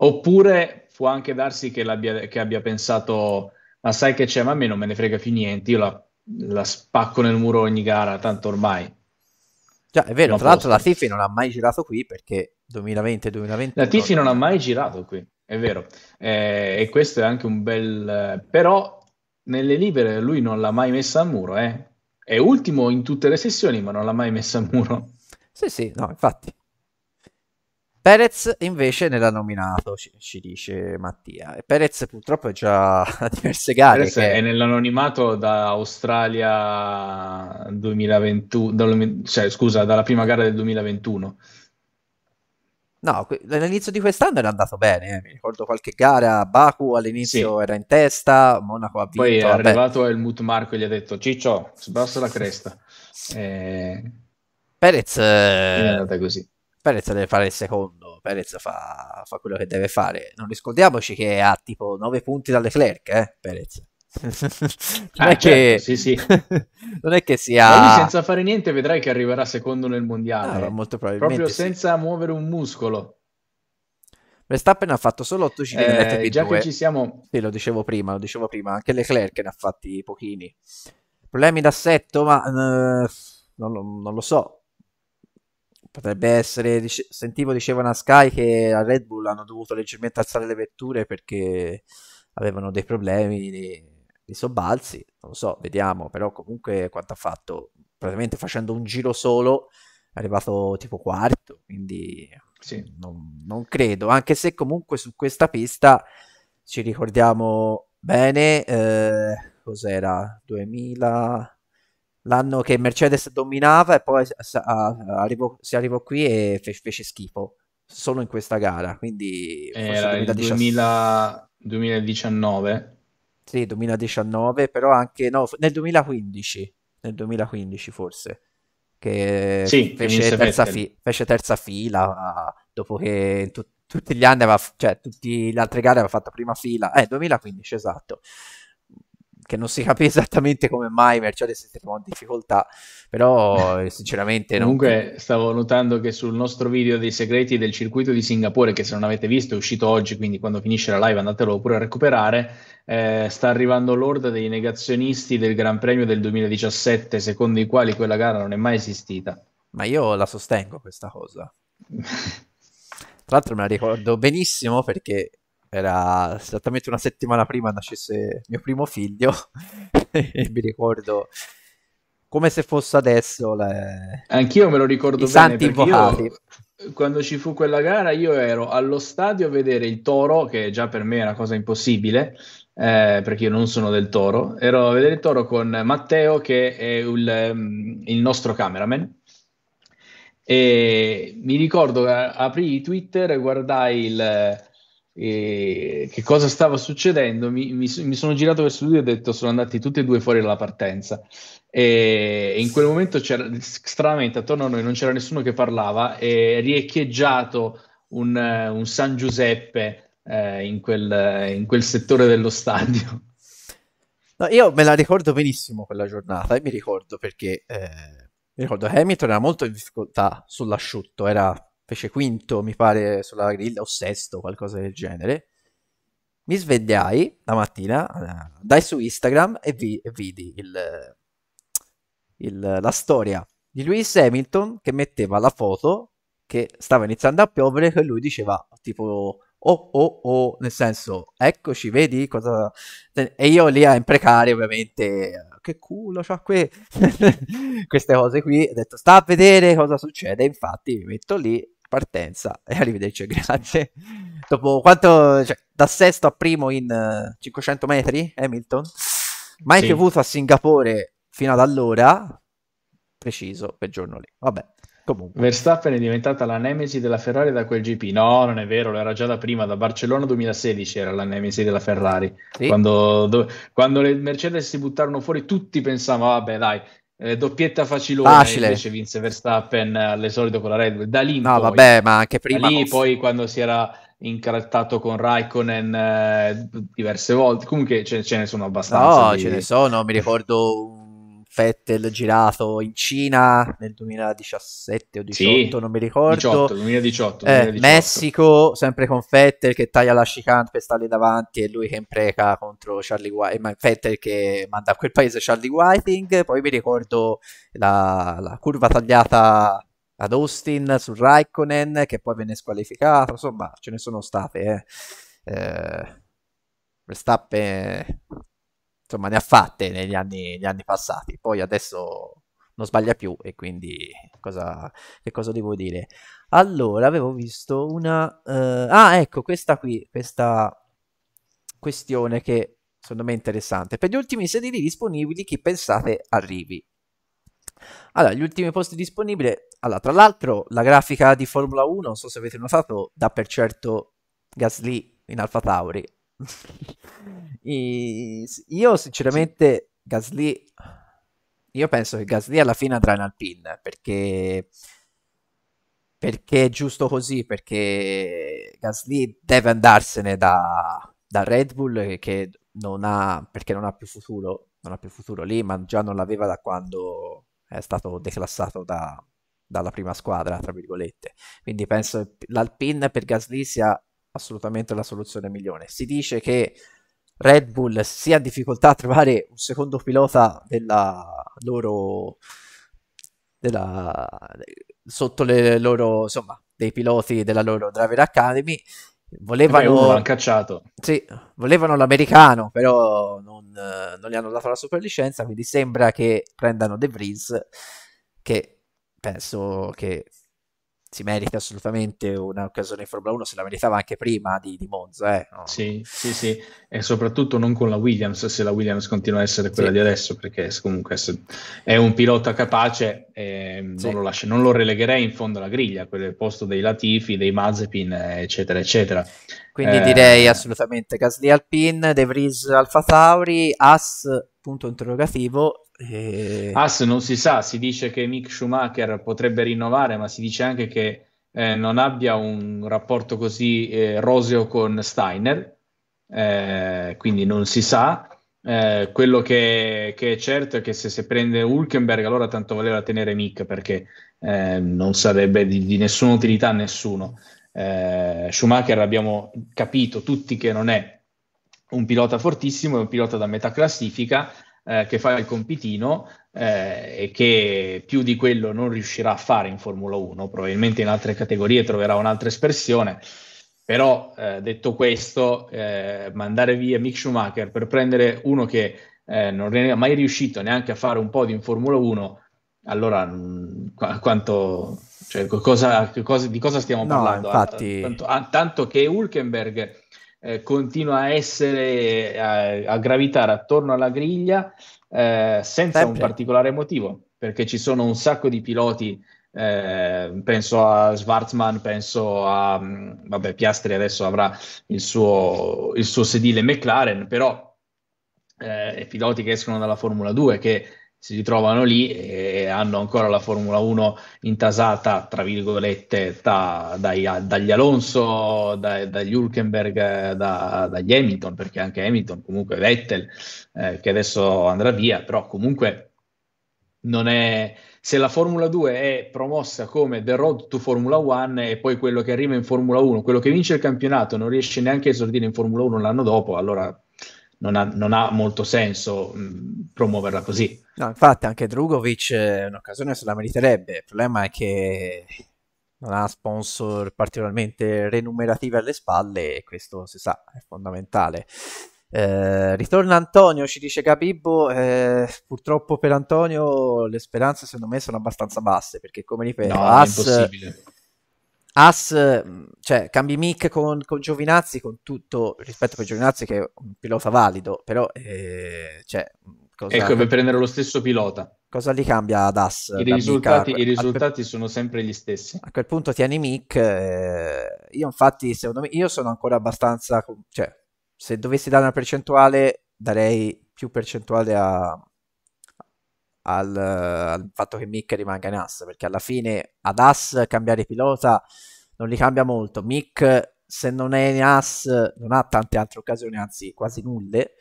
Oppure può anche darsi che, che, abbia pensato, ma sai che c'è, ma a me non me ne frega più niente, io la, la spacco nel muro ogni gara, tanto ormai. Già, è vero, non tra l'altro la Latifi non ha mai girato qui perché 2020-2021... La Latifi non ha mai girato qui. È vero, eh, e questo è anche un bel... però nelle libere lui non l'ha mai messa al muro, eh. È ultimo in tutte le sessioni, ma non l'ha mai messa al muro. Sì, sì, no, infatti. Perez invece ne l'ha nominato, ci, ci dice Mattia. E Perez purtroppo è già a diverse gare. Perez che... è nell'anonimato da Australia 2021, cioè scusa, dalla prima gara del 2021. No, all'inizio di quest'anno era andato bene, eh. mi ricordo qualche gara Baku all'inizio sì. era in testa, Monaco ha vinto. Poi è vabbè. arrivato Helmut Marco e gli ha detto Ciccio, sbassa la cresta. E... Eh, Perez... Eh, è così. Perez deve fare il secondo, Perez fa, fa, quello che deve fare. Non riscondiamoci che ha tipo 9 punti dalle Leclerc, eh, Perez non, ah, è eh, certo, che... sì, sì. non è che sia senza fare niente vedrai che arriverà secondo nel mondiale ah, molto probabilmente proprio senza sì. muovere un muscolo Verstappen ha fatto solo 8 giri eh, già che ci siamo sì lo dicevo prima lo dicevo prima anche Leclerc ne ha fatti pochini problemi d'assetto ma uh, non, lo, non, lo so potrebbe essere dice... sentivo dicevano a Sky che a Red Bull hanno dovuto leggermente alzare le vetture perché avevano dei problemi i sobbalzi, non lo so, vediamo, però comunque quanto ha fatto, praticamente facendo un giro solo è arrivato tipo quarto, quindi sì. non, non, credo, anche se comunque su questa pista ci ricordiamo bene, eh, cos'era, 2000, l'anno che Mercedes dominava e poi sa, arrivò, si arrivò qui e fe, fece schifo, solo in questa gara, quindi... Era 2017... il 2000, 2019 sì, 2019, però anche no, nel 2015, nel 2015 forse, che sì, fece, terza fi- fece, terza fila dopo che tu- tutti gli anni aveva, cioè tutte le altre gare aveva fatto prima fila, eh 2015 esatto, che non si capì esattamente come mai Mercedes si trovò in difficoltà, però eh, sinceramente non... Comunque stavo notando che sul nostro video dei segreti del circuito di Singapore, che se non avete visto è uscito oggi, quindi quando finisce la live andatelo pure a recuperare, eh, sta arrivando l'orda dei negazionisti del Gran Premio del 2017, secondo i quali quella gara non è mai esistita. Ma io la sostengo questa cosa. Tra l'altro me la ricordo benissimo perché era esattamente una settimana prima nascesse mio primo figlio e mi ricordo come se fosse adesso le... anch'io me lo ricordo i bene santi quando ci fu quella gara io ero allo stadio a vedere il toro che già per me è una cosa impossibile eh, perché io non sono del toro ero a vedere il toro con Matteo che è il, mm, il nostro cameraman e mi ricordo eh, aprì Twitter guardai il che cosa stava succedendo, mi, mi, mi, sono girato verso lui e ho detto sono andati tutti e due fuori dalla partenza e, in quel momento c'era stranamente attorno a noi non c'era nessuno che parlava e riecheggiato un, un San Giuseppe eh, in, quel, in, quel, settore dello stadio. No, io me la ricordo benissimo quella giornata e eh, mi ricordo perché eh, mi ricordo Hamilton era molto in difficoltà sull'asciutto, era fece quinto, mi pare, sulla griglia o sesto, qualcosa del genere. Mi svegliai la mattina, eh, dai su Instagram e, vi, e vidi il, il, la storia di Lewis Hamilton che metteva la foto che stava iniziando a piovere e lui diceva tipo oh oh oh nel senso eccoci vedi cosa e io lì a imprecare ovviamente che culo c'ha qui queste cose qui ho detto sta a vedere cosa succede infatti mi metto lì partenza e arrivederci, grazie. Dopo quanto, cioè, da sesto a primo in uh, eh, 500 metri, Hamilton, mai sì. piovuto a Singapore fino ad allora, preciso, quel giorno lì. Vabbè, comunque. Verstappen è diventata la nemesi della Ferrari da quel GP. No, non è vero, lo era già da prima, da Barcellona 2016 era la nemesi della Ferrari. Sì. Quando, dove, quando le Mercedes si buttarono fuori tutti pensavano, vabbè dai, eh, doppietta facilone Facile. invece vinse Verstappen eh, solito con la Red Bull. Da lì, no, poi, vabbè, ma anche prima. Da lì, non... poi quando si era incartato con Raikkonen eh, diverse volte. Comunque ce, ce, ne sono abbastanza. No, di... ce ne sono. Mi ricordo Fettel girato in Cina nel 2017 o 2018, sì, non mi ricordo. 18, 2018, 2018. Messico, sempre con Fettel che taglia la chicane per stare davanti e lui che impreca contro Charlie Whiting. Fettel eh, che manda a quel paese Charlie Whiting. Poi mi ricordo la, la curva tagliata ad Austin su Raikkonen che poi venne squalificato. Insomma, ce ne sono state. Eh. Eh, Verstappen insomma ne ha fatte negli anni, negli anni passati, poi adesso non sbaglia più e quindi cosa, che cosa devo dire? Allora, avevo visto una... Uh, ah, ecco, questa qui, questa questione che secondo me è interessante. Per gli ultimi sedili disponibili, chi pensate arrivi? Allora, gli ultimi posti disponibili... Allora, tra l'altro, la grafica di Formula 1, non so se avete notato, da per certo Gasly in Alfa Tauri. io sinceramente Gasly, io penso che Gasly alla fine andrà in Alpine perché perché è giusto così, perché Gasly deve andarsene da, da Red Bull che non ha, perché non ha più futuro, non ha più futuro lì, ma già non l'aveva da quando è stato declassato da, dalla prima squadra, tra virgolette. Quindi penso che l'Alpine per Gasly sia assolutamente la soluzione migliore. Si dice che Red Bull sia in difficoltà a trovare un secondo pilota della loro della, sotto le loro insomma dei piloti della loro driver academy volevano hanno cacciato sì, volevano l'americano però non, non, gli hanno dato la superlicenza quindi sembra che prendano De Vries che penso che si merita assolutamente un'occasione in Formula 1, se la meritava anche prima di, di Monza. Eh? No. Sì, sì, sì, e soprattutto non con la Williams, se la Williams continua a essere quella sì. di adesso, perché comunque è un pilota capace, eh, sì. non, lo lascia, non, lo relegherei in fondo alla griglia, quel posto dei Latifi, dei Mazepin, eccetera, eccetera. Quindi eh, direi assolutamente Gasly Alpine, De Vries Alfa Tauri, As punto interrogativo e... As non si sa, si dice che Mick Schumacher potrebbe rinnovare, ma si dice anche che eh, non abbia un rapporto così eh, roseo con Steiner, eh, quindi non si sa. Eh, quello che, che, è certo è che se, se prende Hulkenberg allora tanto valeva tenere Mick perché eh, non sarebbe di, di, nessuna utilità a nessuno. Eh, Schumacher abbiamo capito tutti che non è un pilota fortissimo, è un pilota da metà classifica eh, che fa il compitino eh, e che più di quello non riuscirà a fare in Formula 1, probabilmente in altre categorie troverà un'altra espressione. Però eh, detto questo, eh, mandare via Mick Schumacher per prendere uno che eh, non è mai riuscito neanche a fare un po' di in Formula 1, allora mh, mm, quanto, cioè, cosa, cosa, di cosa stiamo no, parlando? Infatti... Tanto, tanto che Hulkenberg eh, continua a essere, a, eh, a, gravitare attorno alla griglia eh, senza Sempre. un particolare motivo, perché ci sono un sacco di piloti, eh, penso a Schwarzman, penso a, mm, vabbè, Piastri adesso avrà il suo, il suo sedile McLaren, però eh, piloti che escono dalla Formula 2 che si ritrovano lì e hanno ancora la Formula 1 intasata, tra virgolette, da, dai, dagli Alonso, da, dagli Hulkenberg, da, dagli Hamilton, perché anche Hamilton, comunque Vettel, eh, che adesso andrà via, però comunque non è... Se la Formula 2 è promossa come The Road to Formula 1 e poi quello che arriva in Formula 1, quello che vince il campionato non riesce neanche a esordire in Formula 1 l'anno dopo, allora non ha, non ha molto senso mh, mm, promuoverla così. No, infatti anche Drugovic un'occasione eh, se la meriterebbe, il problema è che non ha sponsor particolarmente remunerativi alle spalle e questo si sa, è fondamentale. Eh, ritorna Antonio, ci dice Gabibbo, Eh, purtroppo per Antonio le speranze secondo me sono abbastanza basse perché come ripeto, no, AS, As, mm, cioè, cambi mic con, con, Giovinazzi, con tutto rispetto per Giovinazzi che è un pilota valido, però, eh, cioè, cosa... Ecco, per prendere lo stesso pilota. Cosa li cambia ad As? I risultati, mica... i risultati quel... sono sempre gli stessi. A quel punto tieni mic, eh... io infatti, secondo me, io sono ancora abbastanza... Cioè, se dovessi dare una percentuale, darei più percentuale a, al, al fatto che Mick rimanga in As, perché alla fine ad As cambiare pilota non li cambia molto. Mick se non è in As non ha tante altre occasioni, anzi quasi nulle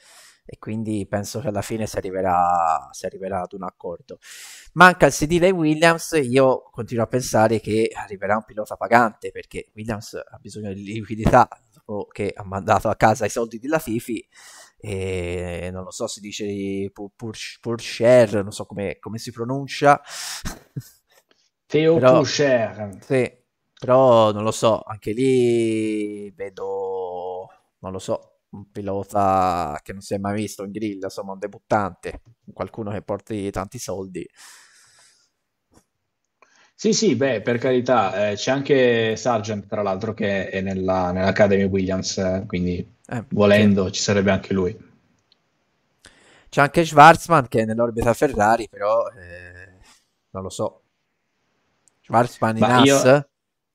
e quindi penso che alla fine si arriverà, si arriverà, ad un accordo. Manca il CD ai Williams, io continuo a pensare che arriverà un pilota pagante perché Williams ha bisogno di liquidità dopo che ha mandato a casa i soldi della Fifi e non lo so, se dice Purcher, non so come, come si pronuncia. Theo però, Sì, però non lo so, anche lì vedo, non lo so, un pilota che non si è mai visto in griglia, insomma un debuttante, qualcuno che porti tanti soldi. Sì, sì, beh, per carità, eh, c'è anche Sargent, tra l'altro, che è nella, nell'Academy Williams, eh, quindi eh, Volendo sì. ci sarebbe anche lui. C'è anche Schwarzman che è nell'orbita Ferrari, però eh, non lo so. Schwarzman in Ma io, as?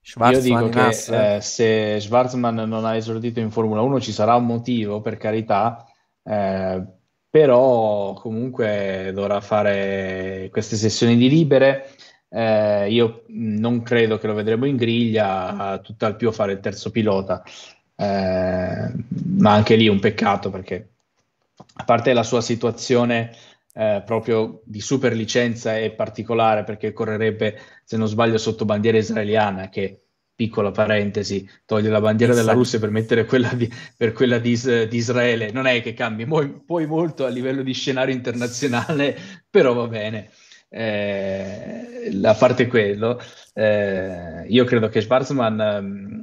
Schwarzman io dico che eh, se Schwarzman non ha esordito in Formula 1 ci sarà un motivo, per carità, eh, però comunque dovrà fare queste sessioni di libere. Eh, io non credo che lo vedremo in griglia, tutt'al più fare il terzo pilota. Eh, ma anche lì un peccato perché a parte la sua situazione eh, proprio di super licenza è particolare perché correrebbe, se non sbaglio, sotto bandiera israeliana che piccola parentesi, toglie la bandiera esatto. della Russia per mettere quella, di, per quella di, di, Israele, non è che cambi mo- poi molto a livello di scenario internazionale, però va bene. Eh, a parte quello, eh, io credo che Schwarzman ehm,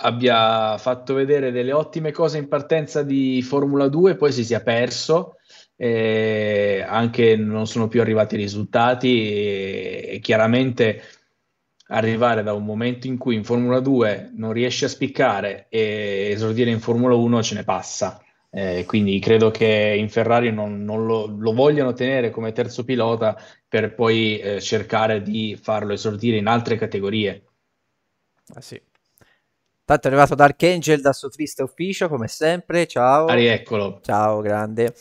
abbia fatto vedere delle ottime cose in partenza di Formula 2, poi si sia perso, eh, anche non sono più arrivati i risultati e chiaramente arrivare da un momento in cui in Formula 2 non riesci a spiccare e esordire in Formula 1 ce ne passa. Eh, quindi credo che in Ferrari non, non lo, lo, vogliano tenere come terzo pilota per poi eh, cercare di farlo esordire in altre categorie. Ah, sì. Tanto è arrivato Dark Angel dal suo triste ufficio, come sempre. Ciao. Ah, rieccolo. Ciao, grande.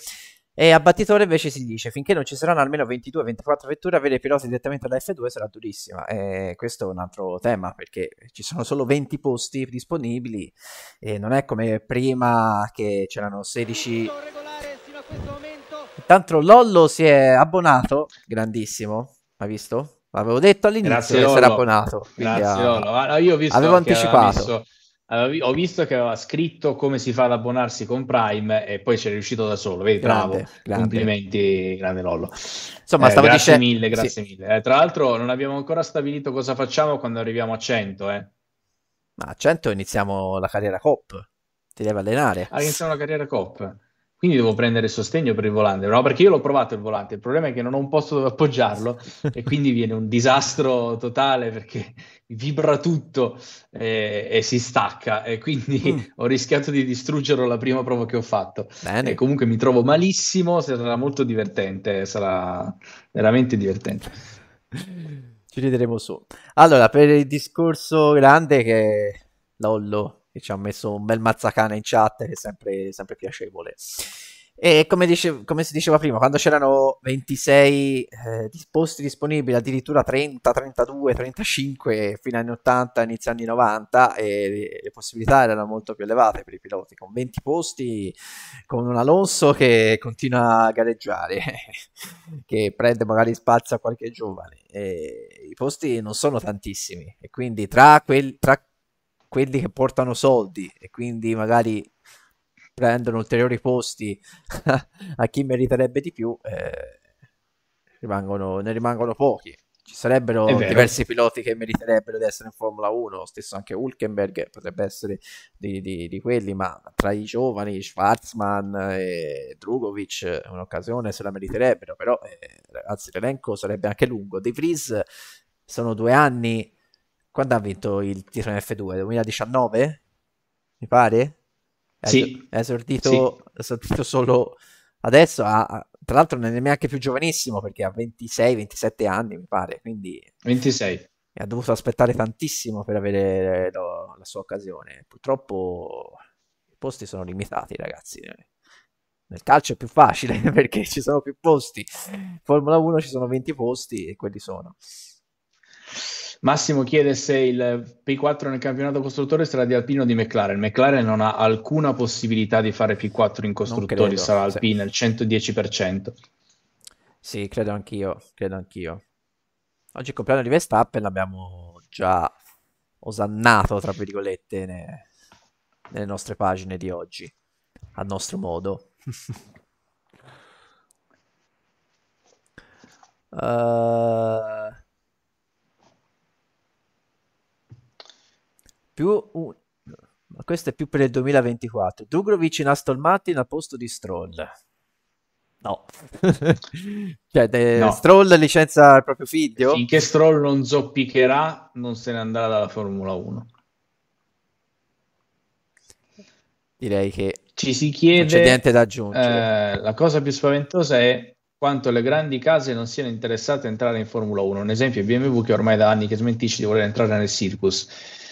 E a battitore invece si dice: finché non ci saranno almeno 22-24 vetture, avere piloti direttamente alla F2 sarà durissima. E questo è un altro tema perché ci sono solo 20 posti disponibili. E non è come prima che c'erano 16. Tanto Lollo si è abbonato, grandissimo. Hai visto? L'avevo detto all'inizio Grazie, che abbonato. Grazie, Lollo. Ah, io ho visto avevo anticipato ho visto che aveva scritto come si fa ad abbonarsi con Prime e poi c'è riuscito da solo. Vedi, grande, bravo, grande. complimenti, grande Lollo. Insomma, eh, grazie dice... mille, grazie sì. mille. Eh, tra l'altro, non abbiamo ancora stabilito cosa facciamo quando arriviamo a 100. Eh. Ma a 100 iniziamo la carriera COP, ti devi allenare. Ah, iniziamo la carriera COP quindi devo prendere sostegno per il volante, no? Perché io l'ho provato il volante, il problema è che non ho un posto dove appoggiarlo e quindi viene un disastro totale perché vibra tutto e, eh, e si stacca e quindi mm. ho rischiato di distruggerlo la prima prova che ho fatto. Bene. E comunque mi trovo malissimo, sarà molto divertente, sarà veramente divertente. Ci rideremo su. Allora, per il discorso grande che Lollo che ci ha messo un bel mazzacane in chat, che è sempre, sempre piacevole. E come, dice, come, si diceva prima, quando c'erano 26 eh, posti disponibili, addirittura 30, 32, 35 fino agli 80, inizio anni 90, e le possibilità erano molto più elevate per i piloti, con 20 posti, con un Alonso che continua a gareggiare, che prende magari spazio a qualche giovane. E I posti non sono tantissimi, e quindi tra, quel, quelli che portano soldi e quindi magari prendono ulteriori posti a chi meriterebbe di più, eh, rimangono, ne rimangono pochi. Ci sarebbero diversi piloti che meriterebbero di essere in Formula 1, stesso anche Hulkenberg potrebbe essere di, di, di quelli, ma tra i giovani Schwarzman e Drugovic eh, un'occasione se la meriterebbero, però eh, anzi l'elenco sarebbe anche lungo. De Vries sono due anni quando ha vinto il titolo F2? 2019? Mi pare? È sì. È esordito, sì. esordito solo adesso, ha, tra l'altro non è neanche più giovanissimo perché ha 26-27 anni mi pare, quindi... 26. E Ha dovuto aspettare tantissimo per avere eh, lo, la sua occasione. Purtroppo i posti sono limitati ragazzi. Nel calcio è più facile perché ci sono più posti. Formula 1 ci sono 20 posti e quelli sono. Massimo chiede se il P4 nel campionato costruttore sarà di Alpino o di McLaren. McLaren non ha alcuna possibilità di fare P4 in costruttori, credo, sarà Alpine sì. al 110%. Sì, credo anch'io, credo anch'io. Oggi il compleanno di Verstappen l'abbiamo già osannato, tra virgolette, ne... nelle nostre pagine di oggi, a nostro modo. uh... più un... Ma questo è più per il 2024. Dugrovic in Aston Martin al posto di Stroll. No. cioè, de... no. Stroll licenza il proprio figlio. Finché Stroll non zoppicherà, non se ne andrà dalla Formula 1. Direi che ci si chiede, non c'è niente da aggiungere. Eh, la cosa più spaventosa è quanto le grandi case non siano interessate a entrare in Formula 1. Un esempio è BMW che ormai da anni che smentisce di voler entrare nel circus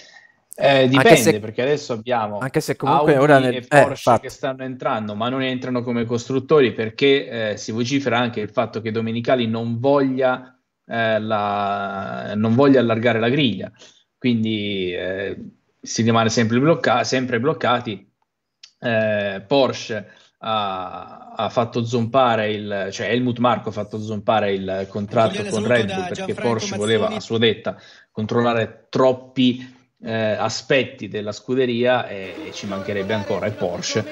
eh, dipende, se, perché adesso abbiamo anche se comunque Audi ora nel... e eh, Porsche eh, che stanno entrando, ma non entrano come costruttori perché eh, si vocifera anche il fatto che Domenicali non voglia, eh, la... non voglia allargare la griglia, quindi eh, si rimane sempre, blocca- sempre bloccati. Porsche ha, ha, fatto zompare il, cioè Helmut Marco ha fatto zompare il contratto con Red Bull perché Porsche voleva, a sua detta, controllare troppi eh, aspetti della scuderia e, e, ci mancherebbe ancora il Porsche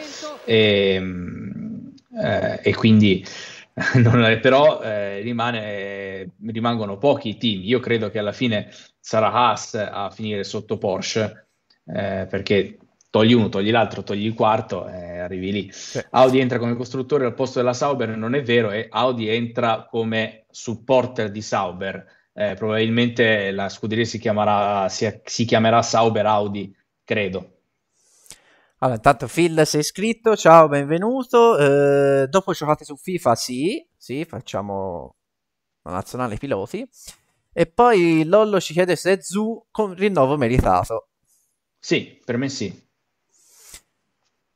e, ehm, eh, e quindi è, però eh, rimane, rimangono pochi i team io credo che alla fine sarà Haas a finire sotto Porsche eh, perché togli uno, togli l'altro, togli il quarto e arrivi lì. Sì. Audi entra come costruttore al posto della Sauber, non è vero, e Audi entra come supporter di Sauber eh, probabilmente la scuderia si chiamerà, si, si chiamerà Sauber Audi, credo. Allora, intanto Phil si è iscritto, ciao, benvenuto. Eh, dopo giocate su FIFA, sì, sì, facciamo la nazionale piloti. E poi Lollo ci chiede se Zu con rinnovo meritato. Sì, per me sì.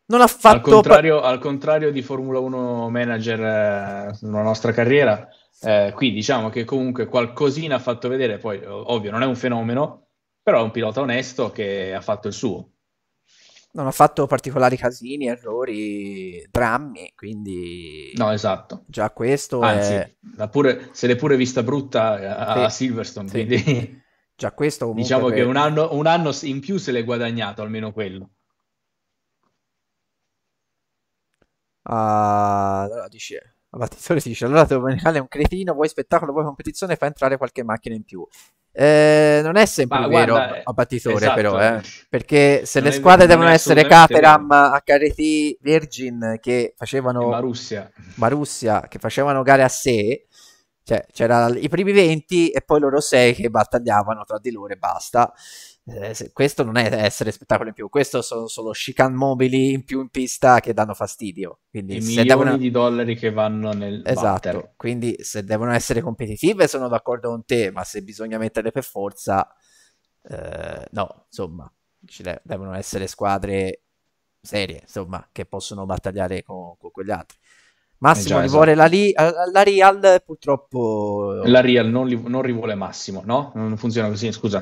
Non ha fatto... Al contrario, al contrario di Formula 1 Manager, eh, nella nostra carriera, eh, qui diciamo che comunque qualcosina ha fatto vedere, poi eh, ovvio non è un fenomeno, però è un pilota onesto che ha fatto il suo. Non ha fatto particolari casini, errori, drammi, quindi... No, esatto. Già questo Anzi, è... pure, se l'è pure vista brutta eh, a, sì, a Silverstone, sì. quindi... Già questo comunque... Diciamo che un anno, un anno in più se l'è guadagnato, almeno quello. Uh, allora dice Battitore si dice allora Domenicale è un cretino, vuoi spettacolo, vuoi competizione, fa entrare qualche macchina in più. Eh, non è sempre Ma, vero guarda, a Battitore esatto. però, eh, perché se non le squadre vero, devono essere Caterham, HRT, Virgin che facevano... Marussia. Marussia, che facevano gare a sé, cioè c'erano i primi 20 e poi loro 6 che battagliavano tra di loro e basta. Eh, questo non è essere spettacolo in più, questo sono solo chicane mobili in più in pista che danno fastidio. Quindi I milioni devono... di dollari che vanno nel Esatto, batter. quindi se devono essere competitive sono d'accordo con te, ma se bisogna metterle per forza, eh, no, insomma, de- devono essere squadre serie, insomma, che possono battagliare con, con quegli altri. Massimo eh già, li esatto. vuole esatto. la, eh, la, Real, purtroppo... La Real non, li, non rivuole Massimo, no? Non funziona così, scusa.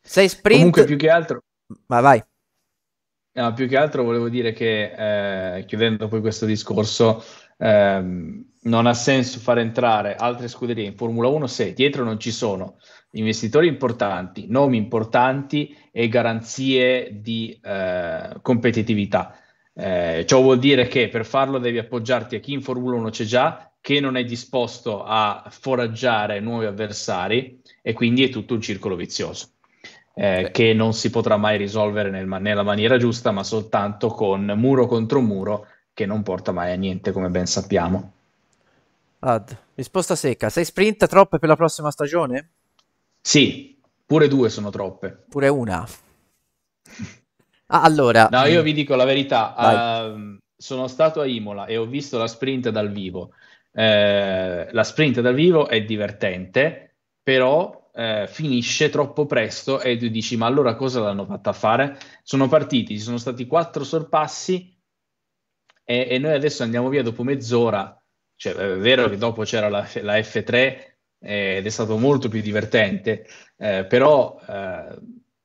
Sei sprint... Comunque più che altro... Ma vai. No, più che altro volevo dire che, eh, chiudendo poi questo discorso, ehm, non ha senso far entrare altre scuderie in Formula 1 se dietro non ci sono investitori importanti, nomi importanti e garanzie di eh, competitività. Eh, ciò vuol dire che per farlo devi appoggiarti a chi in Formula 1 c'è già, che non è disposto a foraggiare nuovi avversari e quindi è tutto un circolo vizioso eh, che non si potrà mai risolvere nel, nella maniera giusta, ma soltanto con muro contro muro che non porta mai a niente, come ben sappiamo. Ad, risposta secca, sei sprint troppe per la prossima stagione? Sì, pure due sono troppe. Pure una. Ah, allora... No, io mm, vi dico la verità. Uh, sono stato a Imola e ho visto la sprint dal vivo. Eh, la sprint dal vivo è divertente, però eh, finisce troppo presto e tu dici ma allora cosa l'hanno fatta a fare? Sono partiti, ci sono stati quattro sorpassi e, e noi adesso andiamo via dopo mezz'ora. Cioè, è vero che dopo c'era la, la F3 eh, ed è stato molto più divertente, eh, però eh,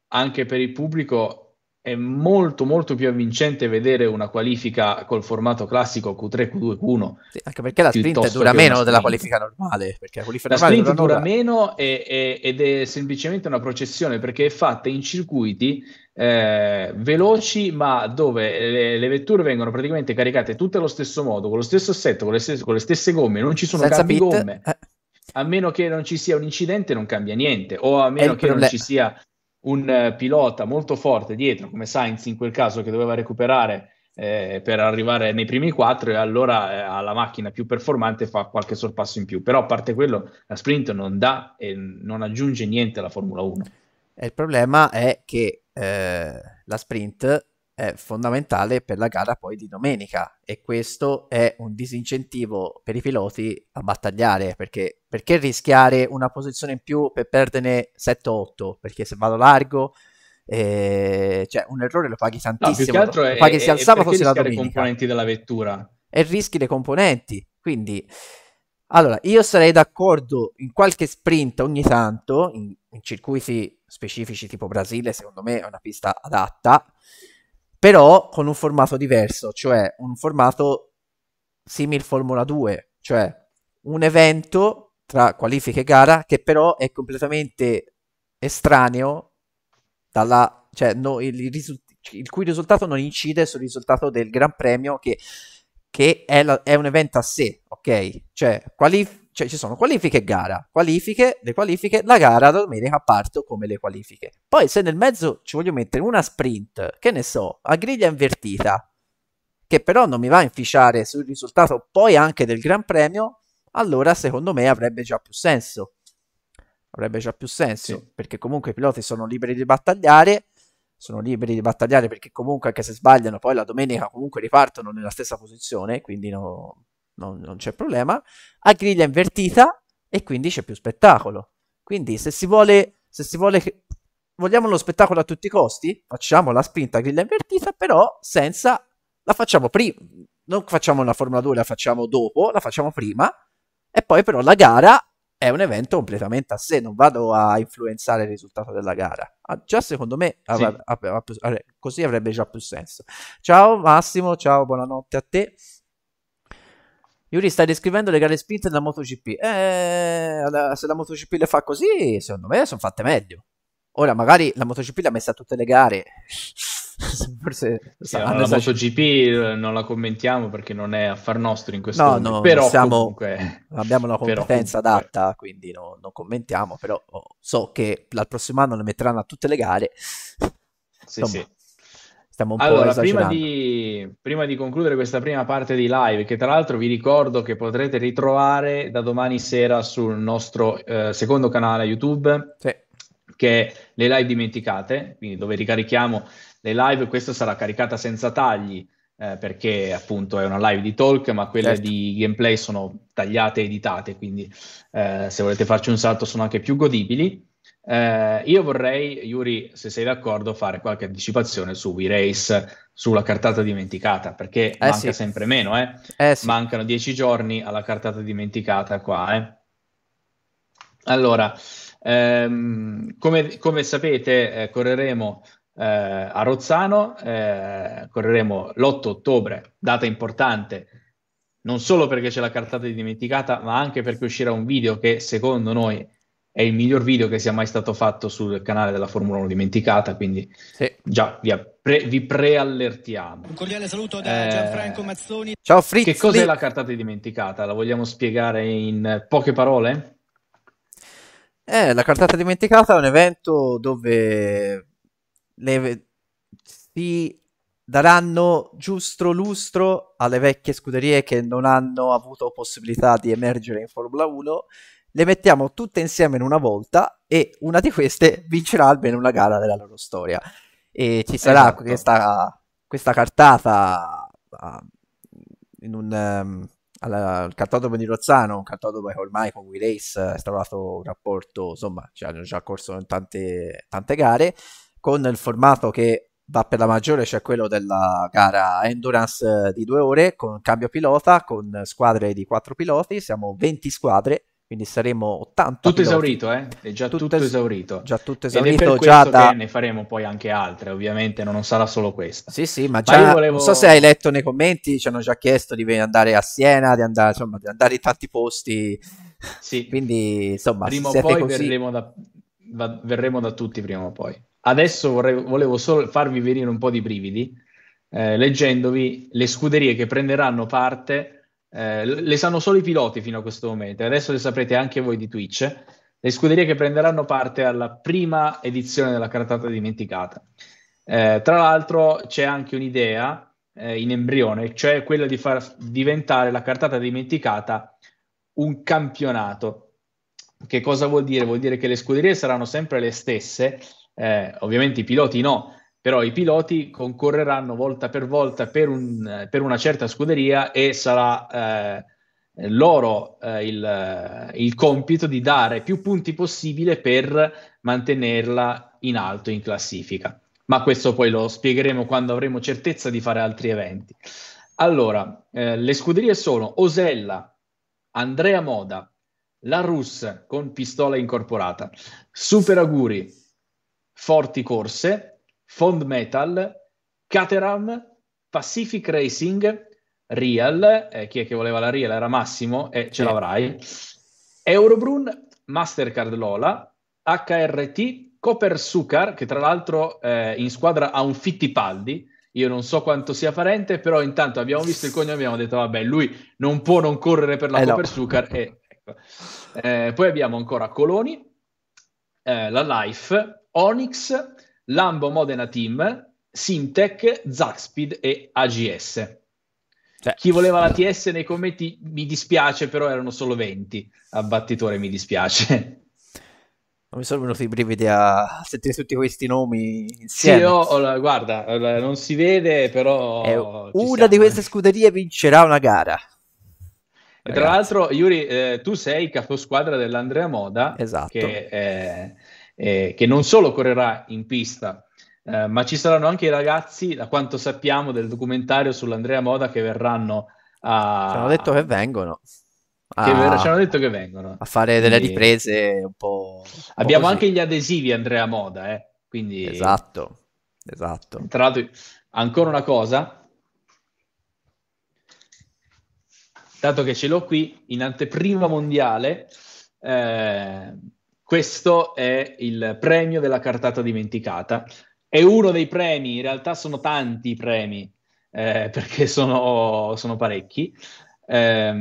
anche per il pubblico è molto molto più avvincente vedere una qualifica col formato classico Q3, Q2, Q1. Sì, anche perché la sprint dura meno sprint. della qualifica normale. Perché la qualifica la sprint dura, dura meno e, e, ed è semplicemente una processione perché è fatta in circuiti eh, veloci ma dove le, le, vetture vengono praticamente caricate tutte allo stesso modo, con lo stesso assetto, con le stesse, con le stesse gomme, non ci sono Senza cambi pit. gomme. Eh a meno che non ci sia un incidente non cambia niente o a meno che problem- non ci sia un eh, pilota molto forte dietro, come Sainz in quel caso che doveva recuperare eh, per arrivare nei primi quattro e allora eh, alla macchina più performante fa qualche sorpasso in più. Però a parte quello, la sprint non dà e non aggiunge niente alla Formula 1. E il problema è che eh, la sprint è fondamentale per la gara poi di domenica e questo è un disincentivo per i piloti a battagliare perché, perché rischiare una posizione in più per perdere 7-8 perché se vado largo eh, cioè un errore lo paghi tantissimo no, lo è, paghi sia il sabato sia la domenica le componenti della vettura e rischi le componenti quindi allora io sarei d'accordo in qualche sprint ogni tanto in, in circuiti specifici tipo Brasile secondo me è una pista adatta però con un formato diverso, cioè un formato simil Formula 2, cioè un evento tra qualifiche e gara che però è completamente estraneo dalla, cioè no, il, risu- il, cui risultato non incide sul risultato del Gran Premio che, che è, la, è, un evento a sé, ok? Cioè qualif- cioè ci sono qualifiche e gara, qualifiche, le qualifiche, la gara la domenica parto come le qualifiche. Poi se nel mezzo ci voglio mettere una sprint, che ne so, a griglia invertita, che però non mi va a inficiare sul risultato poi anche del Gran Premio, allora secondo me avrebbe già più senso. Avrebbe già più senso, sì. perché comunque i piloti sono liberi di battagliare, sono liberi di battagliare perché comunque anche se sbagliano poi la domenica comunque ripartono nella stessa posizione, quindi no, non, non c'è problema, a griglia invertita e quindi c'è più spettacolo. Quindi se si vuole, se si vuole vogliamo lo spettacolo a tutti i costi, facciamo la spinta a griglia invertita, però senza la facciamo prima, non facciamo la Formula 2, la facciamo dopo, la facciamo prima e poi però la gara è un evento completamente a sé, non vado a influenzare il risultato della gara. Ah, già secondo me sì. av- av- av- così avrebbe già più senso. Ciao Massimo, ciao, buonanotte a te. Yuri sta descrivendo le gare spinte della MotoGP. Eh, se la MotoGP le fa così, secondo me sono fatte meglio. Ora, magari la MotoGP l'ha messa a tutte le gare. Forse sì, la MotoGP eh, non la commentiamo perché non è affar nostro in questo no, momento. No, però siamo, comunque... abbiamo la competenza però, comunque... adatta, quindi no, non commentiamo. Però oh, so che dal prossimo anno le metteranno a tutte le gare. Sì, Insomma, sì. Stiamo un allora, po' prima di, prima di concludere questa prima parte di live, che tra l'altro vi ricordo che potrete ritrovare da domani sera sul nostro eh, secondo canale YouTube, sì. che è Le Live Dimenticate, quindi dove ricarichiamo le live, questa sarà caricata senza tagli, eh, perché appunto è una live di talk, ma quelle certo. di gameplay sono tagliate e editate, quindi eh, se volete farci un salto sono anche più godibili. Eh, io vorrei, Yuri, se sei d'accordo, fare qualche anticipazione su Race, sulla cartata dimenticata, perché eh, manca sì. sempre meno, eh? eh sì. Mancano dieci giorni alla cartata dimenticata qua, eh. Allora, ehm, come, come, sapete, eh, correremo eh, a Rozzano, correremo l'8 ottobre, data importante, non solo perché c'è la cartata dimenticata, ma anche perché uscirà un video che secondo noi è il miglior video che sia mai stato fatto sul canale della Formula 1 dimenticata, quindi sì. già via, pre, vi preallertiamo. Un cordiale saluto da eh. Gianfranco Mazzoni. Ciao Fritz. Che cos'è la cartata dimenticata? La vogliamo spiegare in poche parole? Eh, la cartata dimenticata è un evento dove le... si daranno giusto lustro alle vecchie scuderie che non hanno avuto possibilità di emergere in Formula 1 le mettiamo tutte insieme in una volta e una di queste vincerà almeno una gara della loro storia. E ci sarà esatto. questa, questa, cartata ah, in un, um, ehm, alla, al cartodopo di Rozzano, un cartodopo che ormai con Will Ace eh, è stato un rapporto, insomma, ci hanno già corso in tante, tante gare, con il formato che va per la maggiore, cioè quello della gara endurance eh, di due ore, con cambio pilota, con squadre di quattro piloti, siamo 20 squadre quindi saremo 80 tutto piloti. esaurito eh? è già tutto, tutto esaurito già tutto esaurito già da... ne faremo poi anche altre ovviamente non sarà solo questa sì sì ma, ma già volevo... non so se hai letto nei commenti ci hanno già chiesto di andare a Siena di andare, insomma, di andare in tanti posti sì. quindi insomma prima o poi così... verremo, da, va, verremo, da, tutti prima o poi adesso vorrei, volevo solo farvi venire un po' di brividi eh, leggendovi le scuderie che prenderanno parte eh, le sanno solo i piloti fino a questo momento, adesso le saprete anche voi di Twitch, le scuderie che prenderanno parte alla prima edizione della cartata dimenticata. Eh, tra l'altro c'è anche un'idea eh, in embrione, cioè quella di far diventare la cartata dimenticata un campionato. Che cosa vuol dire? Vuol dire che le scuderie saranno sempre le stesse, eh, ovviamente i piloti no, però i piloti concorreranno volta per volta per, un, per una certa scuderia e sarà eh, loro eh, il, il, compito di dare più punti possibile per mantenerla in alto in classifica. Ma questo poi lo spiegheremo quando avremo certezza di fare altri eventi. Allora, eh, le scuderie sono Osella, Andrea Moda, La Russe con pistola incorporata, Super Aguri, Forti Corse, Fond Metal, Caterham, Pacific Racing, Real, eh, chi è che voleva la Real era Massimo e eh, ce l'avrai, Eurobrun, Mastercard Lola, HRT, Copper Sucar, che tra l'altro eh, in squadra ha un Fittipaldi, io non so quanto sia parente, però intanto abbiamo visto il cognome e abbiamo detto vabbè, lui non può non correre per la eh Copper no. Sucar. E, ecco. Eh, poi abbiamo ancora Coloni, eh, la Life, Onyx, Lambo Modena Team, Sintec, Zaxpid e AGS. Cioè, Chi voleva la TS nei commenti mi dispiace, però erano solo 20. Abbattitore mi dispiace. Non mi sono venuti i brividi a sentire tutti questi nomi insieme. Sì, oh, oh guarda, non si vede, però... Eh, una siamo. di queste scuderie vincerà una gara. Ragazzi. Tra l'altro, Yuri, eh, tu sei caposquadra dell'Andrea Moda, esatto. che eh, eh, che non solo correrà in pista, eh, ma ci saranno anche i ragazzi, da quanto sappiamo, del documentario sull'Andrea Moda che verranno a... Ci hanno detto che vengono. Che ver- ci hanno detto che vengono. A fare delle quindi... riprese un po'... Un Abbiamo po anche gli adesivi Andrea Moda, eh? Quindi... Esatto, esatto. Tra l'altro, ancora una cosa, dato che ce l'ho qui in anteprima mondiale, eh, questo è il premio della cartata dimenticata. È uno dei premi, in realtà sono tanti i premi, eh, perché sono, sono parecchi. Eh,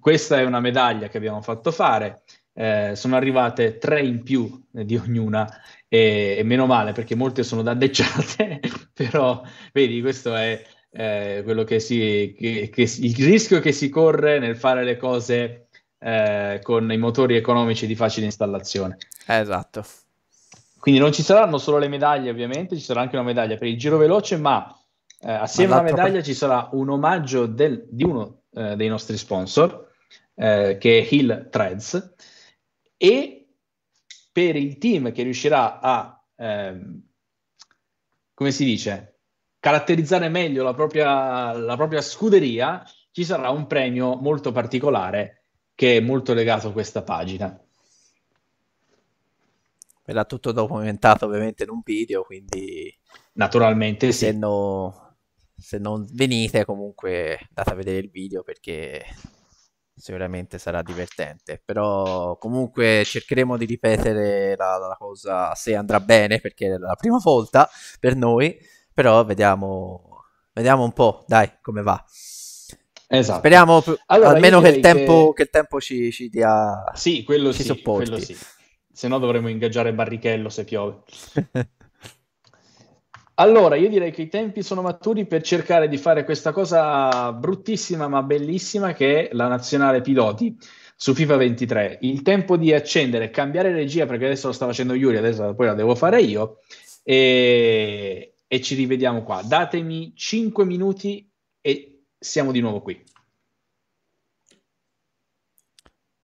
questa è una medaglia che abbiamo fatto fare. Eh, sono arrivate tre in più di ognuna e, e meno male perché molte sono danneggiate, però vedi questo è eh, quello che si, che, che, il rischio che si corre nel fare le cose eh, con i motori economici di facile installazione. Esatto. Quindi non ci saranno solo le medaglie, ovviamente, ci sarà anche una medaglia per il giro veloce, ma eh, assieme alla medaglia parte... ci sarà un omaggio del, di uno eh, dei nostri sponsor, eh, che è Hill Threads, e per il team che riuscirà a, ehm, come si dice, caratterizzare meglio la propria, la propria scuderia, ci sarà un premio molto particolare che è molto legato a questa pagina. Ve l'ha tutto documentato ovviamente in un video, quindi... Naturalmente se sì. No, se non venite comunque andate a vedere il video perché sicuramente sarà divertente. Però comunque cercheremo di ripetere la, la, cosa se andrà bene perché è la prima volta per noi. Però vediamo, vediamo un po', dai, come va. Esatto. Speriamo allora, almeno che il, tempo, che... che il, tempo, ci, ci dia. Sì, quello ci sì, quello sì. Se no dovremmo ingaggiare Barrichello se piove. allora, io direi che i tempi sono maturi per cercare di fare questa cosa bruttissima ma bellissima che è la nazionale piloti su FIFA 23. Il tempo di accendere, e cambiare regia perché adesso lo sta facendo Yuri, adesso poi la devo fare io. E, e ci rivediamo qua. Datemi 5 minuti e siamo di nuovo qui.